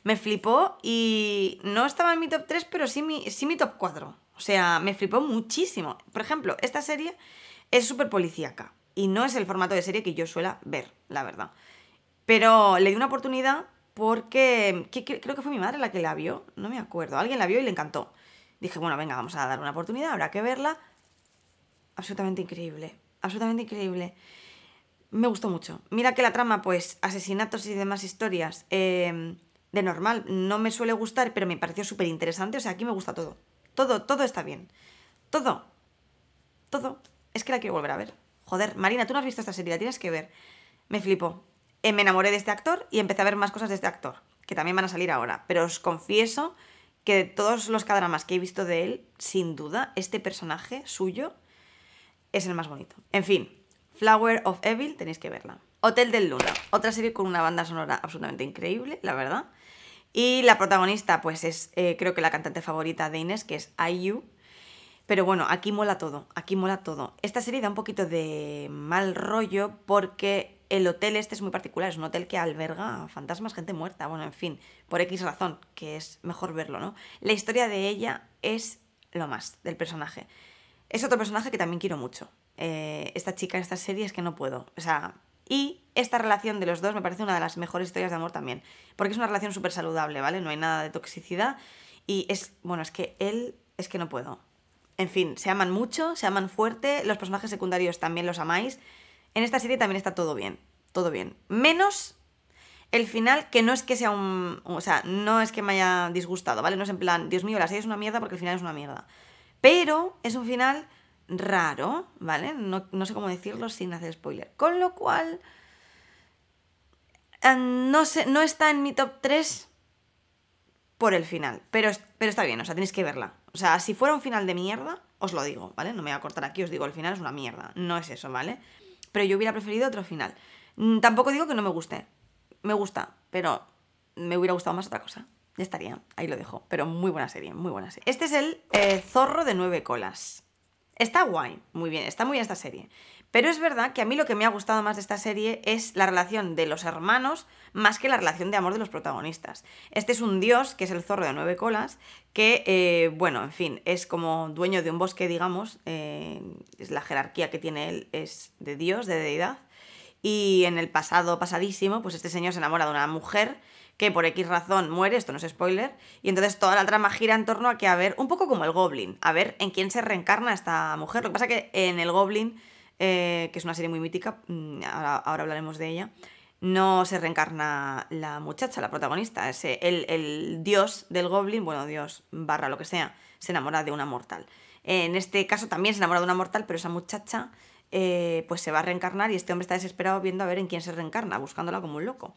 Me flipó y no estaba en mi top 3, pero sí mi, mi top 4. O sea, me flipó muchísimo. Por ejemplo, esta serie es súper policíaca y no es el formato de serie que yo suela ver, la verdad. Pero le di una oportunidad porque creo que fue mi madre la que la vio, no me acuerdo. Alguien la vio y le encantó. Dije, bueno, venga, vamos a dar una oportunidad, habrá que verla. Absolutamente increíble, absolutamente increíble me gustó mucho. Mira que la trama, pues, asesinatos y demás historias, em, de normal, no me suele gustar, pero me pareció súper interesante. O sea, aquí me gusta todo. Todo, todo está bien. Todo. Todo. Es que la quiero volver a ver. Joder, Marina, tú no has visto esta serie, la tienes que ver. Me flipó. Eh, me enamoré de este actor y empecé a ver más cosas de este actor, que también van a salir ahora. Pero os confieso que de todos los cadramas que he visto de él, sin duda, este personaje suyo es el más bonito. En fin, Flower of Evil, tenéis que verla. Hotel del Luna, otra serie con una banda sonora absolutamente increíble, la verdad. Y la protagonista, pues es eh, creo que la cantante favorita de Inés, que es IU. Pero bueno, aquí mola todo, aquí mola todo. Esta serie da un poquito de mal rollo porque el hotel este es muy particular, es un hotel que alberga fantasmas, gente muerta, bueno, en fin, por X razón, que es mejor verlo, ¿no? La historia de ella es lo más, del personaje. Es otro personaje que también quiero mucho, eh, esta chica en esta serie es que no puedo. O sea, y esta relación de los dos me parece una de las mejores historias de amor también, porque es una relación súper saludable, ¿vale? No hay nada de toxicidad y es, bueno, es que él es que no puedo. En fin, se aman mucho, se aman fuerte, los personajes secundarios también los amáis. En esta serie también está todo bien, todo bien. Menos el final, que no es que sea un... O sea, no es que me haya disgustado, ¿vale? No es en plan, Dios mío, la serie es una mierda porque el final es una mierda. Pero es un final raro, ¿vale? No, sé cómo decirlo sin hacer spoiler. Con lo cual, eh, no, sé, no está en mi top 3 por el final, pero, pero está bien, o sea, tenéis que verla. O sea, si fuera un final de mierda, os lo digo, ¿vale? No me voy a cortar aquí, os digo, el final es una mierda, no es eso, ¿vale? Pero yo hubiera preferido otro final. Mm, tampoco digo que no me guste, me gusta, pero me hubiera gustado más otra cosa. Ya estaría, ahí lo dejo, pero muy buena serie, muy buena serie. Este es el eh, zorro de nueve colas. Está guay, muy bien, está muy bien esta serie. Pero es verdad que a mí lo que me ha gustado más de esta serie es la relación de los hermanos más que la relación de amor de los protagonistas. Este es un dios, que es el zorro de nueve colas, que, eh, bueno, en fin, es como dueño de un bosque, digamos, eh, es la jerarquía que tiene él, es de dios, de deidad. Y en el pasado pasadísimo, pues este señor se enamora de una mujer que por X razón muere, esto no es spoiler, y entonces toda la trama gira en torno a que a ver, un poco como el Goblin, a ver en quién se reencarna esta mujer. Lo que pasa que en el Goblin, eh, que es una serie muy mítica, mm, ahora, hablaremos de ella, no se reencarna la muchacha, la protagonista. Es eh, el, el dios del Goblin, bueno, dios barra lo que sea, se enamora de una mortal. En este caso también se enamora de una mortal, pero esa muchacha eh, pues se va a reencarnar y este hombre está desesperado viendo a ver en quién se reencarna, buscándola como un loco.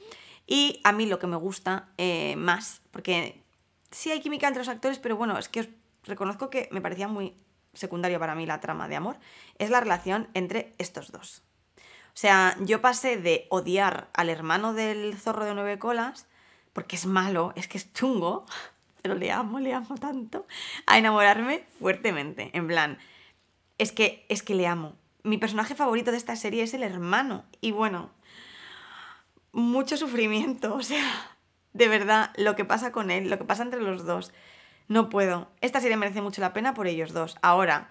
Y a mí lo que me gusta eh, más, porque sí hay química entre los actores, pero bueno, es que os reconozco que me parecía muy secundario para mí la trama de amor, es la relación entre estos dos. O sea, yo pasé de odiar al hermano del zorro de nueve colas, porque es malo, es que es chungo, pero le amo, le amo tanto, a enamorarme fuertemente. En plan, es que, es que le amo, mi personaje favorito de esta serie es el hermano. Y bueno, mucho sufrimiento, o sea, de verdad, lo que pasa con él, lo que pasa entre los dos. No puedo. Esta serie merece mucho la pena por ellos dos. Ahora,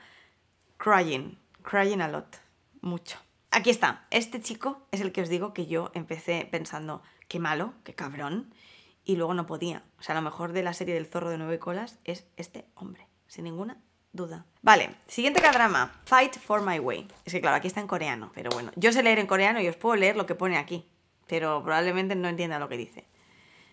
crying, crying a lot, mucho. Aquí está, este chico es el que os digo que yo empecé pensando, qué malo, qué cabrón, y luego no podía. O sea, lo mejor de la serie del zorro de nueve colas es este hombre, sin ninguna duda. Vale, siguiente cadrama. Fight for my way. Es que claro, aquí está en coreano, pero bueno. Yo sé leer en coreano y os puedo leer lo que pone aquí. Pero probablemente no entienda lo que dice.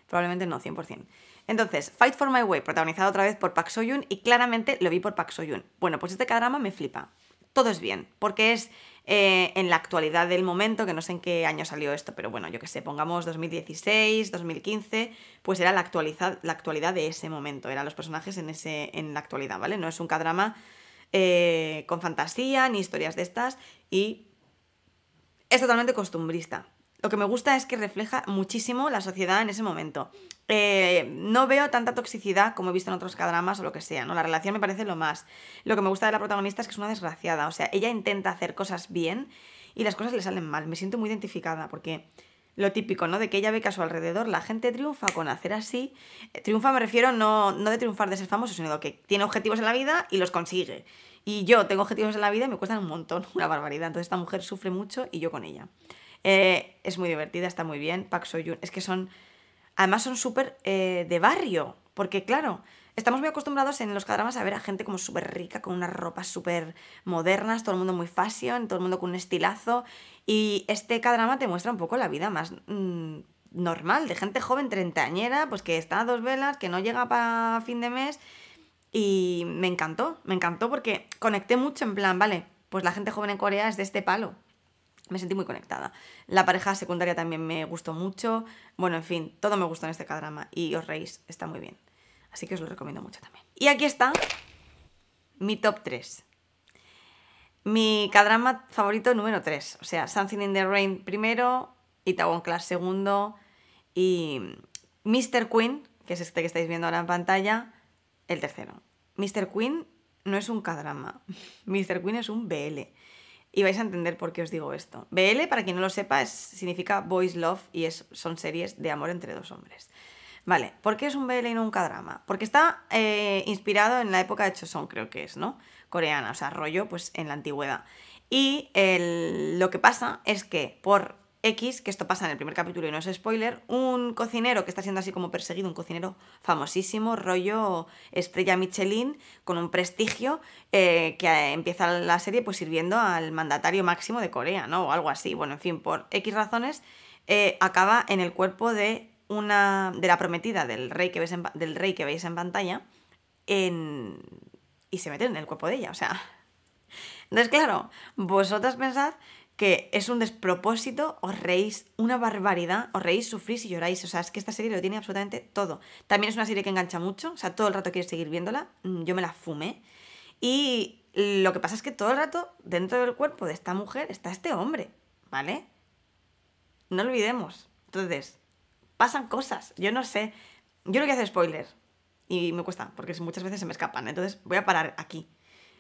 Probablemente no, 100%. Entonces, Fight for My Way, protagonizado otra vez por Park Soyun y claramente lo vi por Park Soyun. Bueno, pues este cadrama me flipa. Todo es bien, porque es eh, en la actualidad del momento, que no sé en qué año salió esto, pero bueno, yo que sé, pongamos 2016, 2015, pues era la, la actualidad de ese momento, eran los personajes en, ese, en la actualidad, ¿vale? No es un cadrama eh, con fantasía ni historias de estas y es totalmente costumbrista lo que me gusta es que refleja muchísimo la sociedad en ese momento. Eh, no veo tanta toxicidad como he visto en otros cadramas o lo que sea, ¿no? La relación me parece lo más. Lo que me gusta de la protagonista es que es una desgraciada, o sea, ella intenta hacer cosas bien y las cosas le salen mal. Me siento muy identificada porque lo típico, ¿no? De que ella ve que a su alrededor la gente triunfa con hacer así. Eh, triunfa me refiero no, no de triunfar de ser famoso, sino de que tiene objetivos en la vida y los consigue. Y yo tengo objetivos en la vida y me cuestan un montón, una barbaridad. Entonces esta mujer sufre mucho y yo con ella. Eh, es muy divertida, está muy bien. Pak es que son. Además, son súper eh, de barrio, porque claro, estamos muy acostumbrados en los cadramas a ver a gente como súper rica, con unas ropas súper modernas, todo el mundo muy fashion, todo el mundo con un estilazo. Y este cadrama te muestra un poco la vida más mm, normal, de gente joven treintañera, pues que está a dos velas, que no llega para fin de mes. Y me encantó, me encantó porque conecté mucho en plan, vale, pues la gente joven en Corea es de este palo me sentí muy conectada. La pareja secundaria también me gustó mucho. Bueno, en fin, todo me gustó en este cadrama y os reís, está muy bien. Así que os lo recomiendo mucho también. Y aquí está mi top 3. Mi cadrama favorito número 3. O sea, Something in the Rain primero, Itaewon Class segundo y Mr. Queen, que es este que estáis viendo ahora en pantalla, el tercero. Mr. Queen no es un cadrama. Mr. Queen es un BL y vais a entender por qué os digo esto. BL, para quien no lo sepa, significa Boys Love y es, son series de amor entre dos hombres. Vale, ¿por qué es un BL y no un drama Porque está eh, inspirado en la época de Choson, creo que es, ¿no? Coreana, o sea, rollo, pues en la antigüedad. Y lo que pasa es que por X, que esto pasa en el primer capítulo y no es spoiler, un cocinero que está siendo así como perseguido, un cocinero famosísimo, rollo estrella Michelin, con un prestigio, eh, que empieza la serie pues sirviendo al mandatario máximo de Corea, ¿no? O algo así, bueno, en fin, por X razones, eh, acaba en el cuerpo de una de la prometida del rey que, ves del rey que veis en pantalla y se mete en el cuerpo de ella, o sea... Entonces, claro, vosotras pensad que es un despropósito, os reís una barbaridad, os reís, sufrís y lloráis. O sea, es que esta serie lo tiene absolutamente todo. También es una serie que engancha mucho, o sea, todo el rato quieres seguir viéndola, mm, yo me la fumé. Y lo que pasa es que todo el rato, dentro del cuerpo de esta mujer, está este hombre, ¿vale? No olvidemos. Entonces, pasan cosas, yo no sé. Yo no quiero hacer spoiler, y me cuesta, porque muchas veces se me escapan, entonces voy a parar aquí.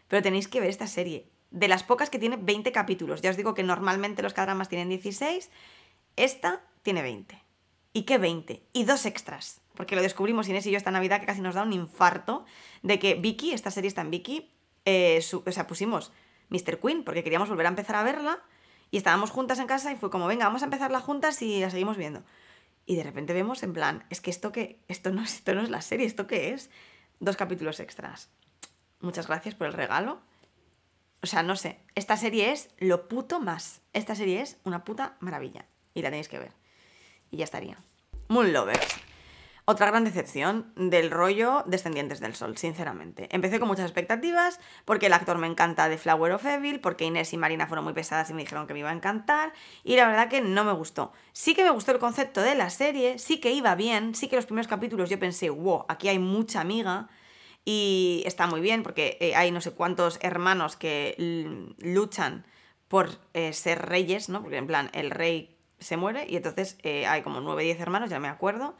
Pero tenéis que ver esta serie, de las pocas que tiene 20 capítulos. Ya os digo que normalmente los cadramas tienen 16, esta tiene 20. ¿Y qué 20? Y dos extras. Porque lo descubrimos Inés y yo esta Navidad que casi nos da un infarto de que Vicky, esta serie está en Vicky, eh, o sea, pusimos Mr. Queen porque queríamos volver a empezar a verla y estábamos juntas en casa y fue como, venga, vamos a empezarla juntas y la seguimos viendo. Y de repente vemos en plan, es que esto qué esto no, esto no es la serie, esto qué es? Dos capítulos extras. Muchas gracias por el regalo. O sea, no sé. Esta serie es lo puto más. Esta serie es una puta maravilla. Y la tenéis que ver. Y ya estaría. Moon Lovers. Otra gran decepción del rollo Descendientes del Sol, sinceramente. Empecé con muchas expectativas, porque el actor me encanta de Flower of Evil, porque Inés y Marina fueron muy pesadas y me dijeron que me iba a encantar, y la verdad que no me gustó. Sí que me gustó el concepto de la serie, sí que iba bien, sí que los primeros capítulos yo pensé, wow, aquí hay mucha amiga, y está muy bien porque eh, hay no sé cuántos hermanos que luchan por eh, ser reyes, ¿no? Porque en plan, el rey se muere y entonces eh, hay como 9, 10 hermanos, ya me acuerdo.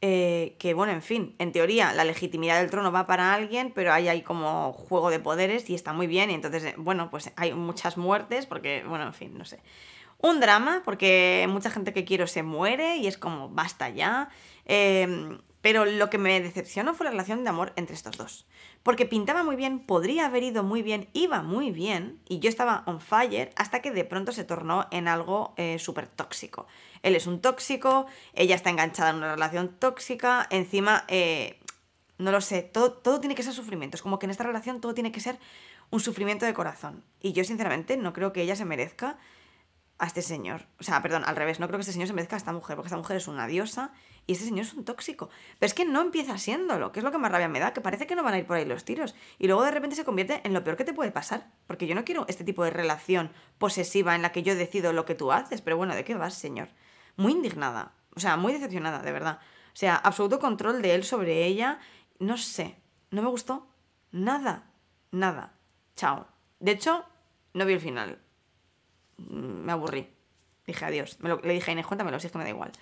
que bueno, en fin, en teoría la legitimidad del trono va para alguien, pero ahí hay como juego de poderes y está muy bien. Y entonces, bueno, pues hay muchas muertes porque, bueno, en fin, no sé un drama, porque mucha gente que quiero se muere y es como, basta ya. Eh, pero lo que me decepcionó fue la relación de amor entre estos dos. Porque pintaba muy bien, podría haber ido muy bien, iba muy bien, y yo estaba on fire hasta que de pronto se tornó en algo eh, súper tóxico. Él es un tóxico, ella está enganchada en una relación tóxica, encima, eh, no lo sé, todo, todo tiene que ser sufrimiento. Es como que en esta relación todo tiene que ser un sufrimiento de corazón. Y yo sinceramente no creo que ella se merezca a este señor. O sea, perdón, al revés, no creo que este señor se merezca a esta mujer, porque esta mujer es una diosa y ese señor es un tóxico. Pero es que no empieza siéndolo, que es lo que más rabia me da, que parece que no van a ir por ahí los tiros. Y luego de repente se convierte en lo peor que te puede pasar. Porque yo no quiero este tipo de relación posesiva en la que yo decido lo que tú haces. Pero bueno, ¿de qué vas, señor? Muy indignada. O sea, muy decepcionada, de verdad. O sea, absoluto control de él sobre ella. No sé, no me gustó nada, nada. Chao. De hecho, no vi el final. Mm, me aburrí. Dije adiós. le dije a Inés, cuéntamelo, si es que me da igual.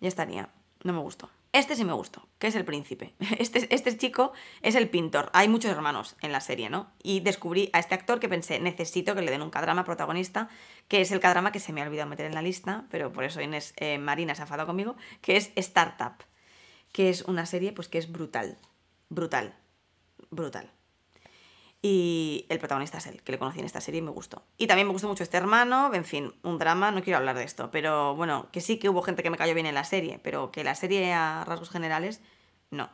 Ya estaría no me gustó. Este sí me gustó, que es el príncipe. Este, este chico es el pintor. Hay muchos hermanos en la serie, ¿no? Y descubrí a este actor que pensé, necesito que le den un cadrama protagonista, que es el cadrama que se me ha olvidado meter en la lista, pero por eso Inés eh, Marina se ha enfadado conmigo, que es Startup, que es una serie pues que es brutal, brutal, brutal. Y el protagonista es él, que le conocí en esta serie y me gustó. Y también me gustó mucho este hermano, en fin, un drama, no quiero hablar de esto, pero bueno, que sí que hubo gente que me cayó bien en la serie, pero que la serie a rasgos generales, no.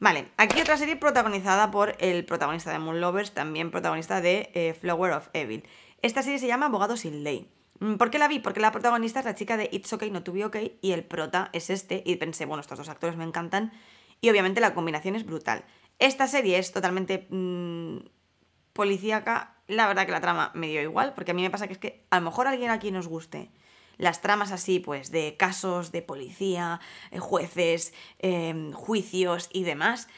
Vale, aquí otra serie protagonizada por el protagonista de Moon Lovers, también protagonista de eh, Flower of Evil. Esta serie se llama Abogados sin ley. Mm, ¿Por qué la vi? Porque la protagonista es la chica de It's Okay, No To Be Okay y el prota es este y pensé, bueno, estos dos actores me encantan y obviamente la combinación es brutal. Esta serie es totalmente mm, acá, la verdad que la trama me dio igual, porque a mí me pasa que es que a lo mejor alguien aquí nos guste las tramas así, pues, de casos, de policía, eh, jueces, em, juicios y demás,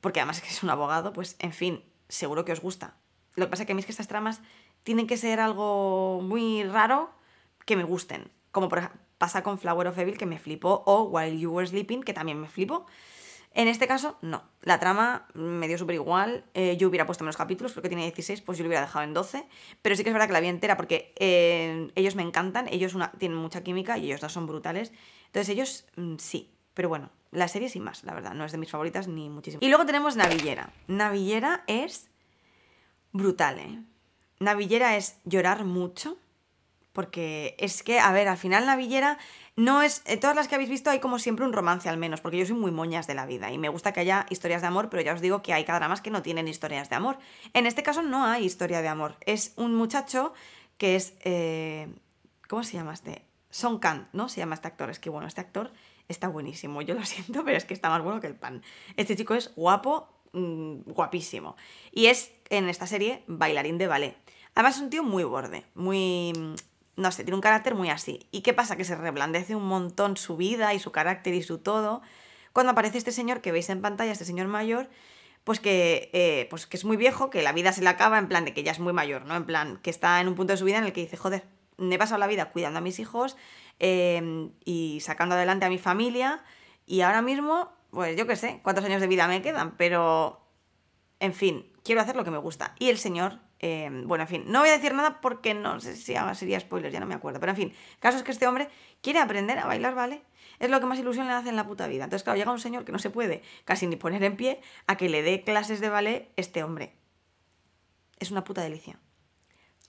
porque además es que es un abogado, pues, en fin, seguro que os gusta. Lo que pasa que a mí es que estas tramas tienen que ser algo muy raro que me gusten, como por, pasa con Flower of Evil, que me flipó, o While You Were Sleeping, que también me flipó. En este caso, no. La trama me dio súper igual. Eh, yo hubiera puesto menos capítulos, porque tiene 16, pues yo lo hubiera dejado en 12. Pero sí que es verdad que la vi entera porque eh, ellos me encantan, ellos una, tienen mucha química y ellos dos son brutales. Entonces ellos mm, sí, pero bueno, la serie sin más, la verdad. No es de mis favoritas ni muchísimo. Y luego tenemos Navillera. Navillera es brutal, ¿eh? Navillera es llorar mucho. Porque es que, a ver, al final Navillera no es. Eh, todas las que habéis visto hay como siempre un romance al menos, porque yo soy muy moñas de la vida y me gusta que haya historias de amor, pero ya os digo que hay cadramas que no tienen historias de amor. En este caso no hay historia de amor. Es un muchacho que es. Eh, ¿Cómo se llama este? Son Kant, ¿no? Se llama este actor. Es que bueno, este actor está buenísimo. Yo lo siento, pero es que está más bueno que el pan. Este chico es guapo, mm, guapísimo. Y es en esta serie bailarín de ballet. Además es un tío muy borde, muy no sé, tiene un carácter muy así. ¿Y qué pasa? Que se reblandece un montón su vida y su carácter y su todo. Cuando aparece este señor que veis en pantalla, este señor mayor, pues que, eh, pues es muy viejo, que la vida se le acaba, en plan de que ya es muy mayor, ¿no? En plan, que está en un punto de su vida en el que dice, joder, me he pasado la vida cuidando a mis hijos em, y sacando adelante a mi familia y ahora mismo, pues yo qué sé, cuántos años de vida me quedan, pero, en fin, quiero hacer lo que me gusta. Y el señor Em, bueno, en fin, no voy a decir nada porque no sé si sería spoiler, ya no me acuerdo. Pero en fin, el caso es que este hombre quiere aprender a bailar, ¿vale? Es lo que más ilusión le hace en la puta vida. Entonces, claro, llega un señor que no se puede casi ni poner en pie a que le dé clases de ballet este hombre. Es una puta delicia.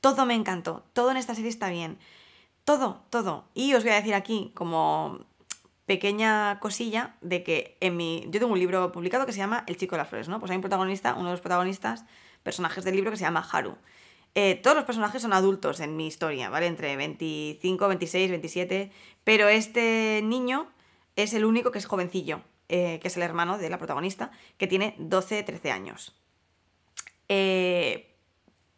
Todo me encantó, todo en esta serie está bien. Todo, todo. Y os voy a decir aquí, como pequeña cosilla, de que en mi. Yo tengo un libro publicado que se llama El chico de las flores, ¿no? Pues hay un protagonista, uno de los protagonistas personajes del libro que se llama Haru. Eh, todos los personajes son adultos en mi historia, ¿vale? Entre 25, 26, 27. Pero este niño es el único que es jovencillo, eh, que es el hermano de la protagonista, que tiene 12, 13 años. Eh,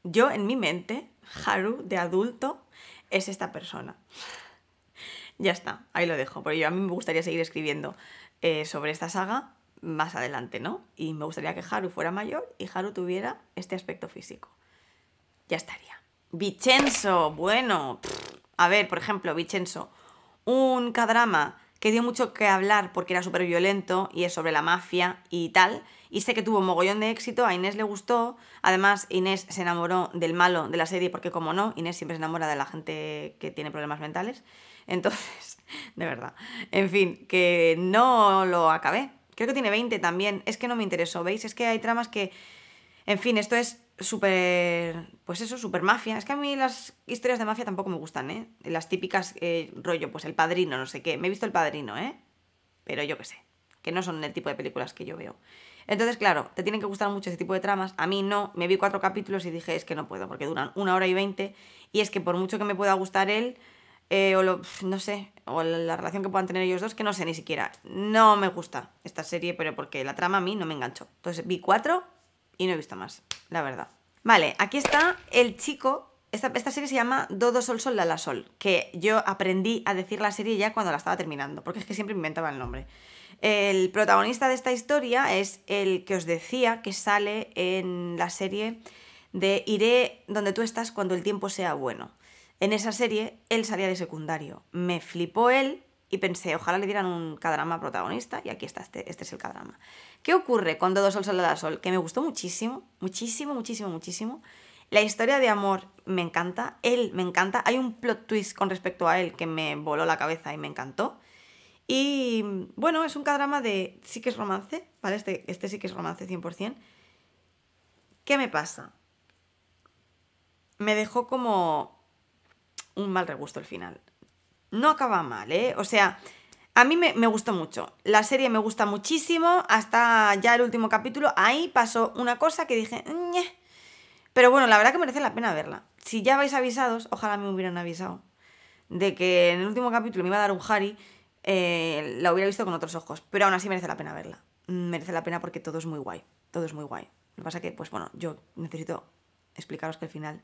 yo, en mi mente, Haru de adulto es esta persona. ya está, ahí lo dejo. Porque yo a mí me gustaría seguir escribiendo sobre esta saga, más adelante, ¿no? Y me gustaría que Haru fuera mayor y Haru tuviera este aspecto físico. Ya estaría. Vicenzo, bueno. A ver, por ejemplo, Vicenzo, un cadrama que dio mucho que hablar porque era súper violento y es sobre la mafia y tal. Y sé que tuvo un mogollón de éxito, a Inés le gustó. Además, Inés se enamoró del malo de la serie porque, como no, Inés siempre se enamora de la gente que tiene problemas mentales. Entonces, de verdad. En fin, que no lo acabé, Creo que tiene 20 también. Es que no me interesó, ¿veis? Es que hay tramas que... En fin, esto es súper... Pues eso, súper mafia. Es que a mí las historias de mafia tampoco me gustan, ¿eh? Las típicas eh, rollo, pues El Padrino, no sé qué. Me he visto El Padrino, ¿eh? Pero yo qué sé. Que no son el tipo de películas que yo veo. Entonces, claro, te tienen que gustar mucho ese tipo de tramas. A mí no. Me vi cuatro capítulos y dije, es que no puedo, porque duran una hora y veinte. Y es que por mucho que me pueda gustar él... Eh, o lo, no sé, o la relación que puedan tener ellos dos, que no sé ni siquiera. No me gusta esta serie, pero porque la trama a mí no me enganchó. Entonces vi cuatro y no he visto más, la verdad. Vale, aquí está el chico. Esta, esta serie se llama Dodo Sol Sol La La Sol, que yo aprendí a decir la serie ya cuando la estaba terminando, porque es que siempre inventaba el nombre. El protagonista de esta historia es el que os decía que sale en la serie de Iré donde tú estás cuando el tiempo sea bueno. En esa serie él salía de secundario. Me flipó él y pensé, ojalá le dieran un cadrama protagonista y aquí está, este, este es el cadrama. ¿Qué ocurre con Dos Sol, la Sol? Que me gustó muchísimo, muchísimo, muchísimo, muchísimo. La historia de amor me encanta, él me encanta, hay un plot twist con respecto a él que me voló la cabeza y me encantó. Y bueno, es un cadrama de sí que es romance, ¿vale? Este, este sí que es romance 100%. ¿Qué me pasa? Me dejó como un mal regusto el final. No acaba mal, ¿eh? O sea, a mí me, gustó mucho. La serie me gusta muchísimo. Hasta ya el último capítulo. Ahí pasó una cosa que dije. Pero bueno, la verdad que merece la pena verla. Si ya vais avisados, ojalá me hubieran avisado. De que en el último capítulo me iba a dar un Harry. Eh, la hubiera visto con otros ojos. Pero aún así merece la pena verla. Merece la pena porque todo es muy guay. Todo es muy guay. Lo que pasa que, pues bueno, yo necesito explicaros que el final.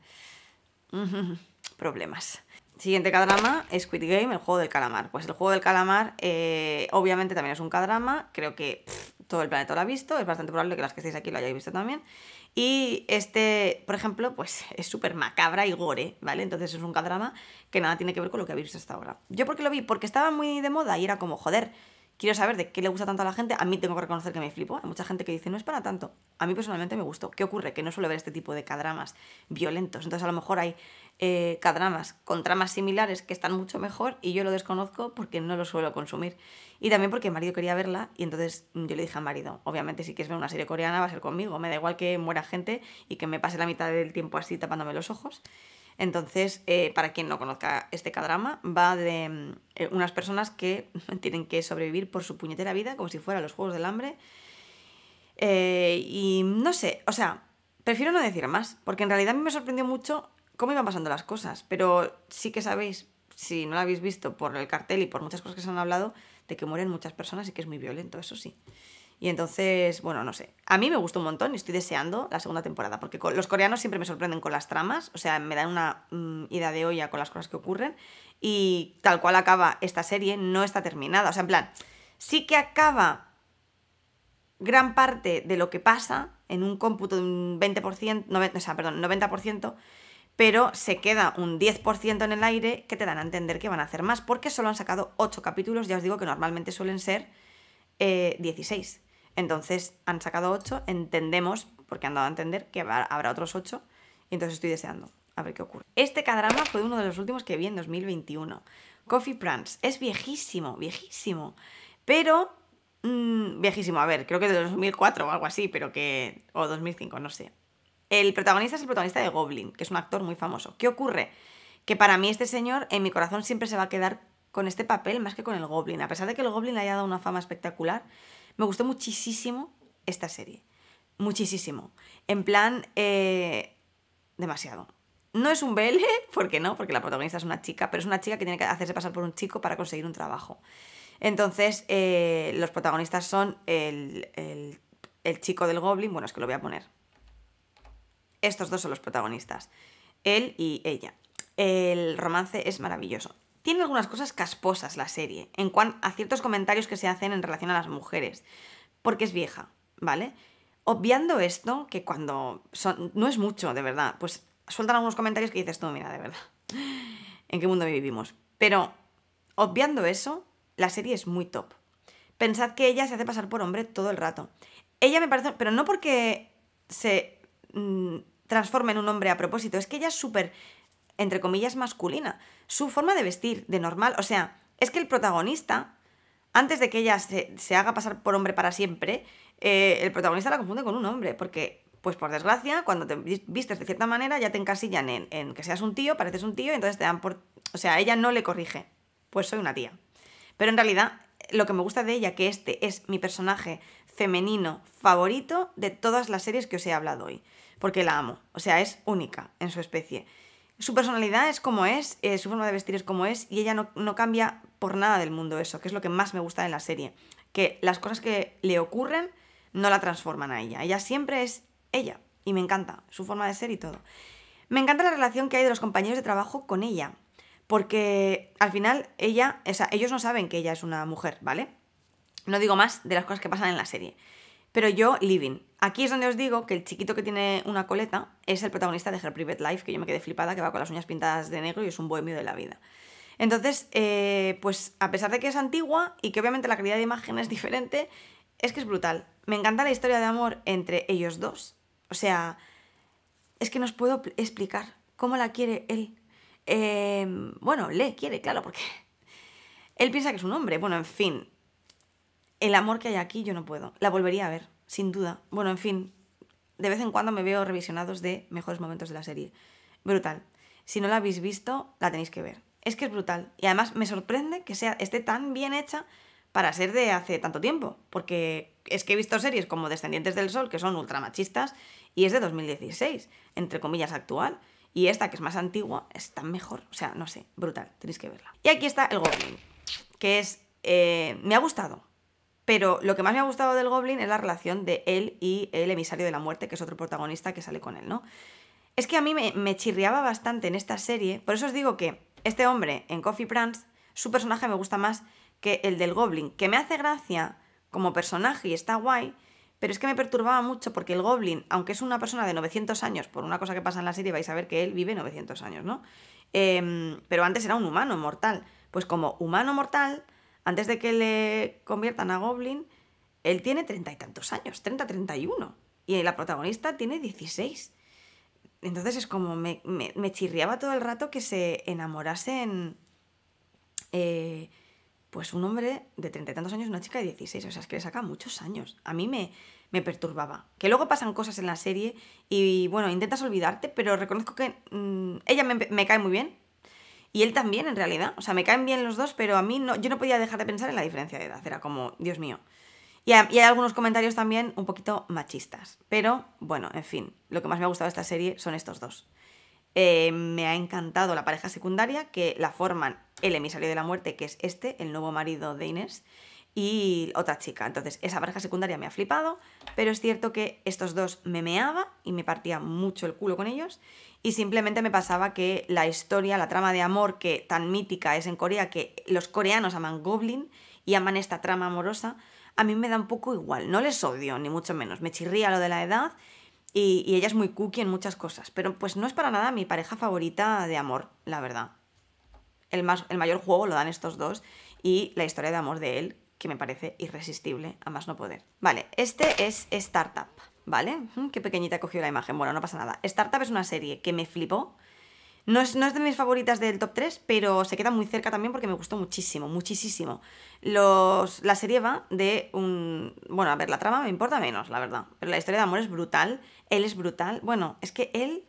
problemas. Siguiente cadrama, Squid Game, el juego del calamar. Pues el juego del calamar, eh, obviamente también es un cadrama, creo que todo el planeta lo ha visto, es bastante probable que las que estáis aquí lo hayáis visto también. Y este, por ejemplo, pues es súper macabra y gore, ¿vale? Entonces es un cadrama que nada tiene que ver con lo que habéis visto hasta ahora. Yo qué lo vi, porque estaba muy de moda y era como, joder, quiero saber de qué le gusta tanto a la gente. A mí tengo que reconocer que me flipo. Hay mucha gente que dice, no es para tanto. A mí personalmente me gustó. ¿Qué ocurre? Que no suele ver este tipo de cadramas violentos. Entonces a lo mejor hay eh, cadramas con tramas similares que están mucho mejor y yo lo desconozco porque no lo suelo consumir. Y también porque mi marido quería verla y entonces yo le dije al marido, obviamente si quieres ver una serie coreana va a ser conmigo, me da igual que muera gente y que me pase la mitad del tiempo así tapándome los ojos. Entonces, eh, para quien no conozca este cadrama, va de eh, unas personas que tienen que sobrevivir por su puñetera vida, como si fuera los Juegos del Hambre. Eh, y no sé, o sea, prefiero no decir más, porque en realidad a mí me sorprendió mucho cómo iban pasando las cosas, pero sí que sabéis, si no lo habéis visto por el cartel y por muchas cosas que se han hablado, de que mueren muchas personas y que es muy violento, eso sí. Y entonces, bueno, no sé. A mí me gustó un montón y estoy deseando la segunda temporada, porque los coreanos siempre me sorprenden con las tramas, o sea, me dan una mm, idea de olla con las cosas que ocurren. Y tal cual acaba esta serie, no está terminada. O sea, en plan, sí que acaba gran parte de lo que pasa en un cómputo de un 20%, o sea, perdón, 90%, pero se queda un 10% en el aire que te dan a entender que van a hacer más, porque solo han sacado 8 capítulos, ya os digo que normalmente suelen ser 16. Eh, entonces han sacado 8, entendemos, porque han dado a entender que habrá otros 8, y entonces estoy deseando a ver qué ocurre. Este cadrama fue uno de los últimos que vi en 2021. Coffee Prance, es viejísimo, viejísimo, pero... Mm, viejísimo, a ver, creo que de 2004 o algo así, pero que... o 2005, no sé. El protagonista es el protagonista de Goblin, que es un actor muy famoso. ¿Qué ocurre? Que para mí este señor en mi corazón siempre se va a quedar con este papel más que con el Goblin. A pesar de que el Goblin le haya dado una fama espectacular, me gustó muchísimo esta serie. Muchísimo. En plan, eh, demasiado. No es un BL, ¿por qué no? Porque la protagonista es una chica, pero es una chica que tiene que hacerse pasar por un chico para conseguir un trabajo. Entonces, eh, los protagonistas son el, el chico del Goblin, bueno, es que lo voy a poner, estos dos son los protagonistas, él y ella. El romance es maravilloso. Tiene algunas cosas casposas la serie, en cuanto a ciertos comentarios que se hacen en relación a las mujeres, porque es vieja, ¿vale? Obviando esto, que cuando son, no es mucho, de verdad, pues sueltan algunos comentarios que dices tú, mira, de verdad, ¿en qué mundo vivimos? Pero obviando eso, la serie es muy top. Pensad que ella se hace pasar por hombre todo el rato. Ella me parece, pero no porque se mm, transforma en un hombre a propósito. Es que ella es súper, entre comillas, masculina. Su forma de vestir, de normal, o sea, es que el protagonista, antes de que ella se, haga pasar por hombre para siempre, eh, el protagonista la confunde con un hombre, porque, pues por desgracia, cuando te vistes de cierta manera, ya te encasillan en, en que seas un tío, pareces un tío, y entonces te dan por... O sea, ella no le corrige, pues soy una tía. Pero en realidad, lo que me gusta de ella, que este es mi personaje femenino favorito de todas las series que os he hablado hoy porque la amo. O sea, es única en su especie. Su personalidad es como es, eh, su forma de vestir es como es, y ella no, cambia por nada del mundo eso, que es lo que más me gusta de la serie. Que las cosas que le ocurren no la transforman a ella. Ella siempre es ella, y me encanta su forma de ser y todo. Me encanta la relación que hay de los compañeros de trabajo con ella, porque al final ella, o ellos no saben que ella es una mujer, ¿vale? No digo más de las cosas que pasan en la serie. Pero yo, Living. Aquí es donde os digo que el chiquito que tiene una coleta es el protagonista de Her Private Life, que yo me quedé flipada, que va con las uñas pintadas de negro y es un bohemio de la vida. Entonces, eh, pues a pesar de que es antigua y que obviamente la calidad de imagen es diferente, es que es brutal. Me encanta la historia de amor entre ellos dos. O sea, es que no os puedo explicar cómo la quiere él. Eh, bueno, le quiere, claro, porque él piensa que es un hombre. Bueno, en fin, el amor que hay aquí yo no puedo. La volvería a ver, sin duda. Bueno, en fin, de vez en cuando me veo revisionados de mejores momentos de la serie. Brutal. Si no la habéis visto, la tenéis que ver. Es que es brutal. Y además me sorprende que sea, esté tan bien hecha para ser de hace tanto tiempo. Porque es que he visto series como Descendientes del Sol, que son ultramachistas, y es de 2016, entre comillas actual. Y esta, que es más antigua, está mejor. O sea, no sé, brutal. Tenéis que verla. Y aquí está el Goblin, que es... Eh, me ha gustado, pero lo que más me ha gustado del Goblin es la relación de él y el emisario de la muerte, que es otro protagonista que sale con él, ¿no? Es que a mí me, chirriaba bastante en esta serie, por eso os digo que este hombre en Coffee Prance, su personaje me gusta más que el del Goblin, que me hace gracia como personaje y está guay, pero es que me perturbaba mucho porque el Goblin, aunque es una persona de 900 años, por una cosa que pasa en la serie, vais a ver que él vive 900 años, ¿no? Em, pero antes era un humano mortal. Pues como humano mortal, antes de que le conviertan a Goblin, él tiene treinta y tantos años, 30, 31. Y la protagonista tiene 16. Entonces es como me, chirriaba todo el rato que se enamorasen eh, pues un hombre de treinta y tantos años, una chica de 16. O sea, es que le saca muchos años. A mí me, me perturbaba. Que luego pasan cosas en la serie y, bueno, intentas olvidarte, pero reconozco que mm, ella me, cae muy bien. Y él también, en realidad. O sea, me caen bien los dos, pero a mí no, yo no podía dejar de pensar en la diferencia de edad. Era como, Dios mío. Y, hay algunos comentarios también un poquito machistas. Pero bueno, en fin, lo que más me ha gustado de esta serie son estos dos. Eh, me ha encantado la pareja secundaria que la forman el emisario de la muerte, que es este, el nuevo marido de Inés, y otra chica. Entonces, esa pareja secundaria me ha flipado, pero es cierto que estos dos me meaba y me partía mucho el culo con ellos. Y simplemente me pasaba que la historia, la trama de amor que tan mítica es en Corea, que los coreanos aman Goblin y aman esta trama amorosa, a mí me da un poco igual. No les odio, ni mucho menos. Me chirría lo de la edad y, ella es muy cookie en muchas cosas. Pero pues no es para nada mi pareja favorita de amor, la verdad. El, más, el mayor juego lo dan estos dos y la historia de amor de él, que me parece irresistible, a más no poder. Vale, este es Startup, ¿vale? Qué pequeñita cogió la imagen, bueno, no pasa nada. Startup es una serie que me flipó, no es, de mis favoritas del top 3, pero se queda muy cerca también porque me gustó muchísimo, muchísimo. Los, la serie va de un... Bueno, a ver, la trama me importa menos, la verdad. Pero la historia de amor es brutal, él es brutal. Bueno, es que él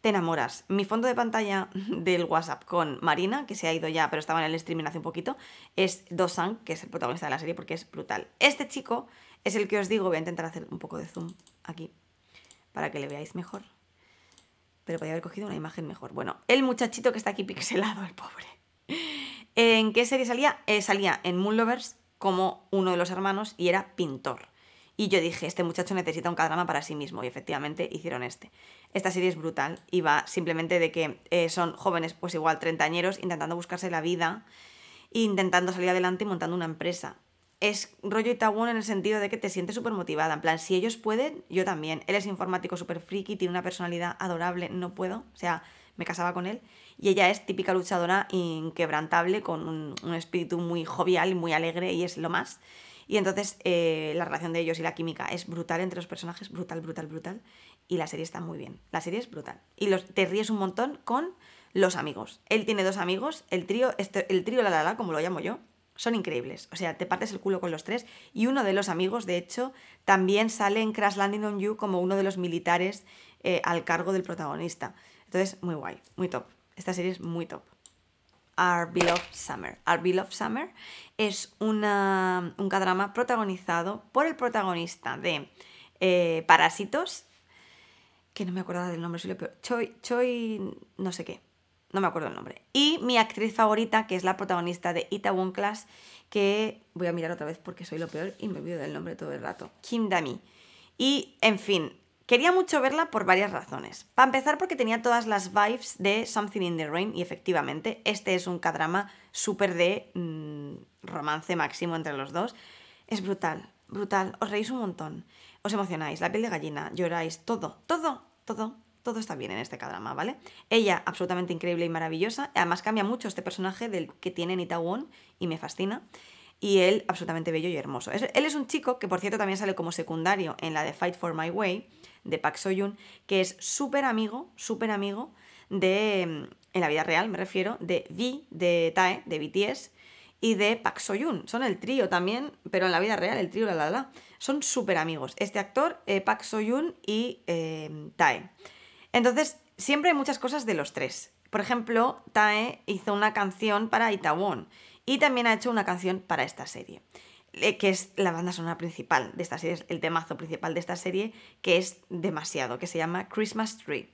te enamoras. Mi fondo de pantalla del WhatsApp con Marina, que se ha ido ya, pero estaba en el streaming hace un poquito, es Dosan, que es el protagonista de la serie porque es brutal. Este chico es el que os digo, voy a intentar hacer un poco de zoom aquí para que le veáis mejor. Pero podría haber cogido una imagen mejor. Bueno, el muchachito que está aquí pixelado, el pobre. ¿En qué serie salía? Eh, salía en Lovers como uno de los hermanos y era pintor. Y yo dije, este muchacho necesita un cadrama para sí mismo, y efectivamente hicieron este. Esta serie es brutal y va simplemente de que eh, son jóvenes, pues igual treintañeros, intentando buscarse la vida, intentando salir adelante y montando una empresa. Es rollo y tabú en el sentido de que te sientes súper motivada. En plan, si ellos pueden, yo también. Él es informático súper friki, tiene una personalidad adorable, no puedo. O sea, me casaba con él. Y ella es típica luchadora inquebrantable, con un, un espíritu muy jovial y muy alegre, y es lo más. Y entonces eh, la relación de ellos y la química es brutal entre los personajes, brutal, brutal, brutal. Y la serie está muy bien. La serie es brutal. Y los, te ríes un montón con los amigos. Él tiene dos amigos, el trío, este, el trío la la como lo llamo yo, son increíbles. O sea, te partes el culo con los tres. Y uno de los amigos, de hecho, también sale en Crash Landing on You como uno de los militares eh, al cargo del protagonista. Entonces, muy guay, muy top. Esta serie es muy top. Our Beloved Summer. Our Beloved Summer es una, un cadrama protagonizado por el protagonista de eh, Parásitos, que no me acuerdo del nombre, soy lo peor, Choi, Choi, no sé qué, no me acuerdo el nombre. Y mi actriz favorita, que es la protagonista de Itaewon Class, que voy a mirar otra vez porque soy lo peor y me olvido del nombre todo el rato, Kim Dami. Y, en fin, Quería mucho verla por varias razones. Para empezar, porque tenía todas las vibes de Something in the Rain, y efectivamente, este es un cadrama súper de mm, romance máximo entre los dos. Es brutal, brutal. Os reís un montón, os emocionáis, la piel de gallina, lloráis, todo, todo, todo, todo está bien en este cadrama, ¿vale? Ella, absolutamente increíble y maravillosa. Además, cambia mucho este personaje del que tiene Nita Itaewon y me fascina y él absolutamente bello y hermoso. él es un chico que, por cierto, también sale como secundario en la de Fight for My Way de Park Soyun, que es súper amigo, súper amigo de, mm, en la vida real me refiero, de V, de Tae, de BTS y de Park Soyun. Son el trío también, pero en la vida real, el trío, la, la, la. Son súper amigos. Este actor, eh, Park Soyun y eh, Tae. Entonces, siempre hay muchas cosas de los tres. Por ejemplo, Tae hizo una canción para Itaewon y también ha hecho una canción para esta serie, eh, que es la banda sonora principal de esta serie, el temazo principal de esta serie, que es demasiado, que se llama Christmas Tree.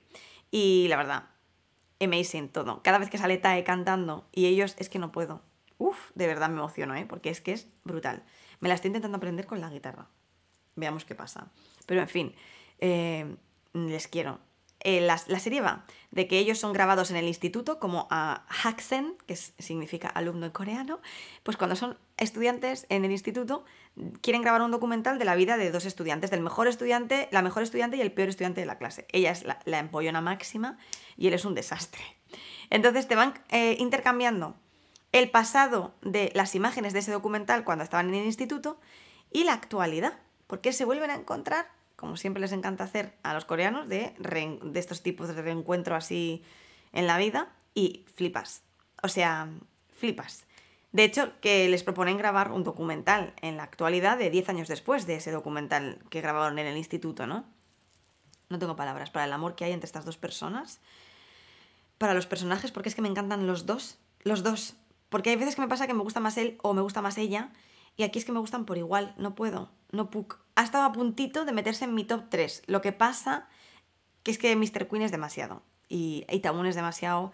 Y la verdad, amazing todo. Cada vez que sale Tae cantando y ellos es que no puedo. Uf, de verdad me emociono, ¿eh? porque es que es brutal. Me la estoy intentando aprender con la guitarra. Veamos qué pasa. Pero en fin, eh, les quiero. Eh, la, serie va de que ellos son grabados en el instituto como a Haksen, que significa alumno en coreano, pues cuando son estudiantes en el instituto quieren grabar un documental de la vida de dos estudiantes, del mejor estudiante, la mejor estudiante y el peor estudiante de la clase. Ella es la, empollona máxima y él es un desastre. Entonces te van eh, intercambiando el pasado de las imágenes de ese documental cuando estaban en el instituto y la actualidad, porque se vuelven a encontrar como siempre les encanta hacer a los coreanos, de, de estos tipos de reencuentro así en la vida y flipas. O sea, flipas. De hecho, que les proponen grabar un documental en la actualidad de 10 años después de ese documental que grabaron en el instituto, ¿no? No tengo palabras para el amor que hay entre estas dos personas, para los personajes, porque es que me encantan los dos, los dos. Porque hay veces que me pasa que me gusta más él o me gusta más ella, y aquí es que me gustan por igual, no puedo, no puc ha estado a puntito de meterse en mi top 3. Lo que pasa que es que Mr. Queen es demasiado y Itamun es demasiado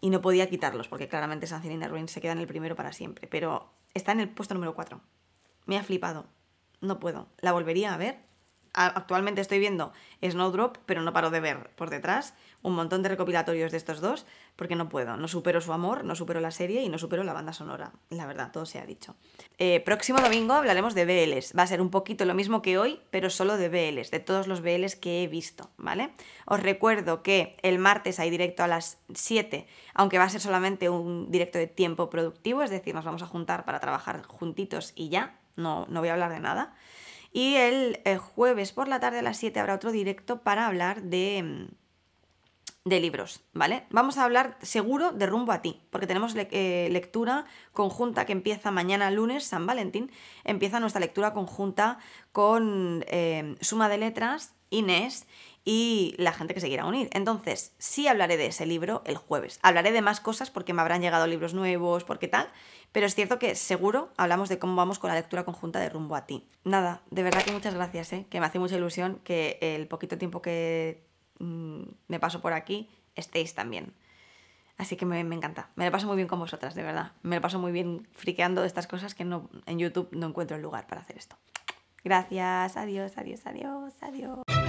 y no podía quitarlos porque claramente San in Ruin se queda en el primero para siempre. Pero está en el puesto número 4. Me ha flipado. No puedo. La volvería a ver actualmente estoy viendo Snowdrop, pero no paro de ver por detrás un montón de recopilatorios de estos dos, porque no puedo, no supero su amor, no supero la serie y no supero la banda sonora, la verdad, todo se ha dicho. Eh, próximo domingo hablaremos de BLs, va a ser un poquito lo mismo que hoy, pero solo de BLs, de todos los BLs que he visto, ¿vale? Os recuerdo que el martes hay directo a las 7, aunque va a ser solamente un directo de tiempo productivo, es decir, nos vamos a juntar para trabajar juntitos y ya, no voy a hablar de nada. Y el, eh, jueves por la tarde a las 7 habrá otro directo para hablar de, mm, de libros, ¿vale? Vamos a hablar seguro de rumbo a ti, porque tenemos eh, lectura conjunta que empieza mañana lunes, San Valentín, empieza nuestra lectura conjunta con eh, Suma de Letras, Inés y la gente que se quiera unir. Entonces, sí hablaré de ese libro el jueves. Hablaré de más cosas porque me habrán llegado libros nuevos, porque tal, pero es cierto que seguro hablamos de cómo vamos con la lectura conjunta de Rumbo a ti. Nada, de verdad que muchas gracias, ¿eh? que me hace mucha ilusión que el poquito tiempo que mm, me paso por aquí estéis también. Así que me, encanta. Me lo paso muy bien con vosotras, de verdad. Me lo paso muy bien friqueando de estas cosas que no, en YouTube no encuentro el lugar para hacer esto. Gracias, adiós, adiós, adiós, adiós.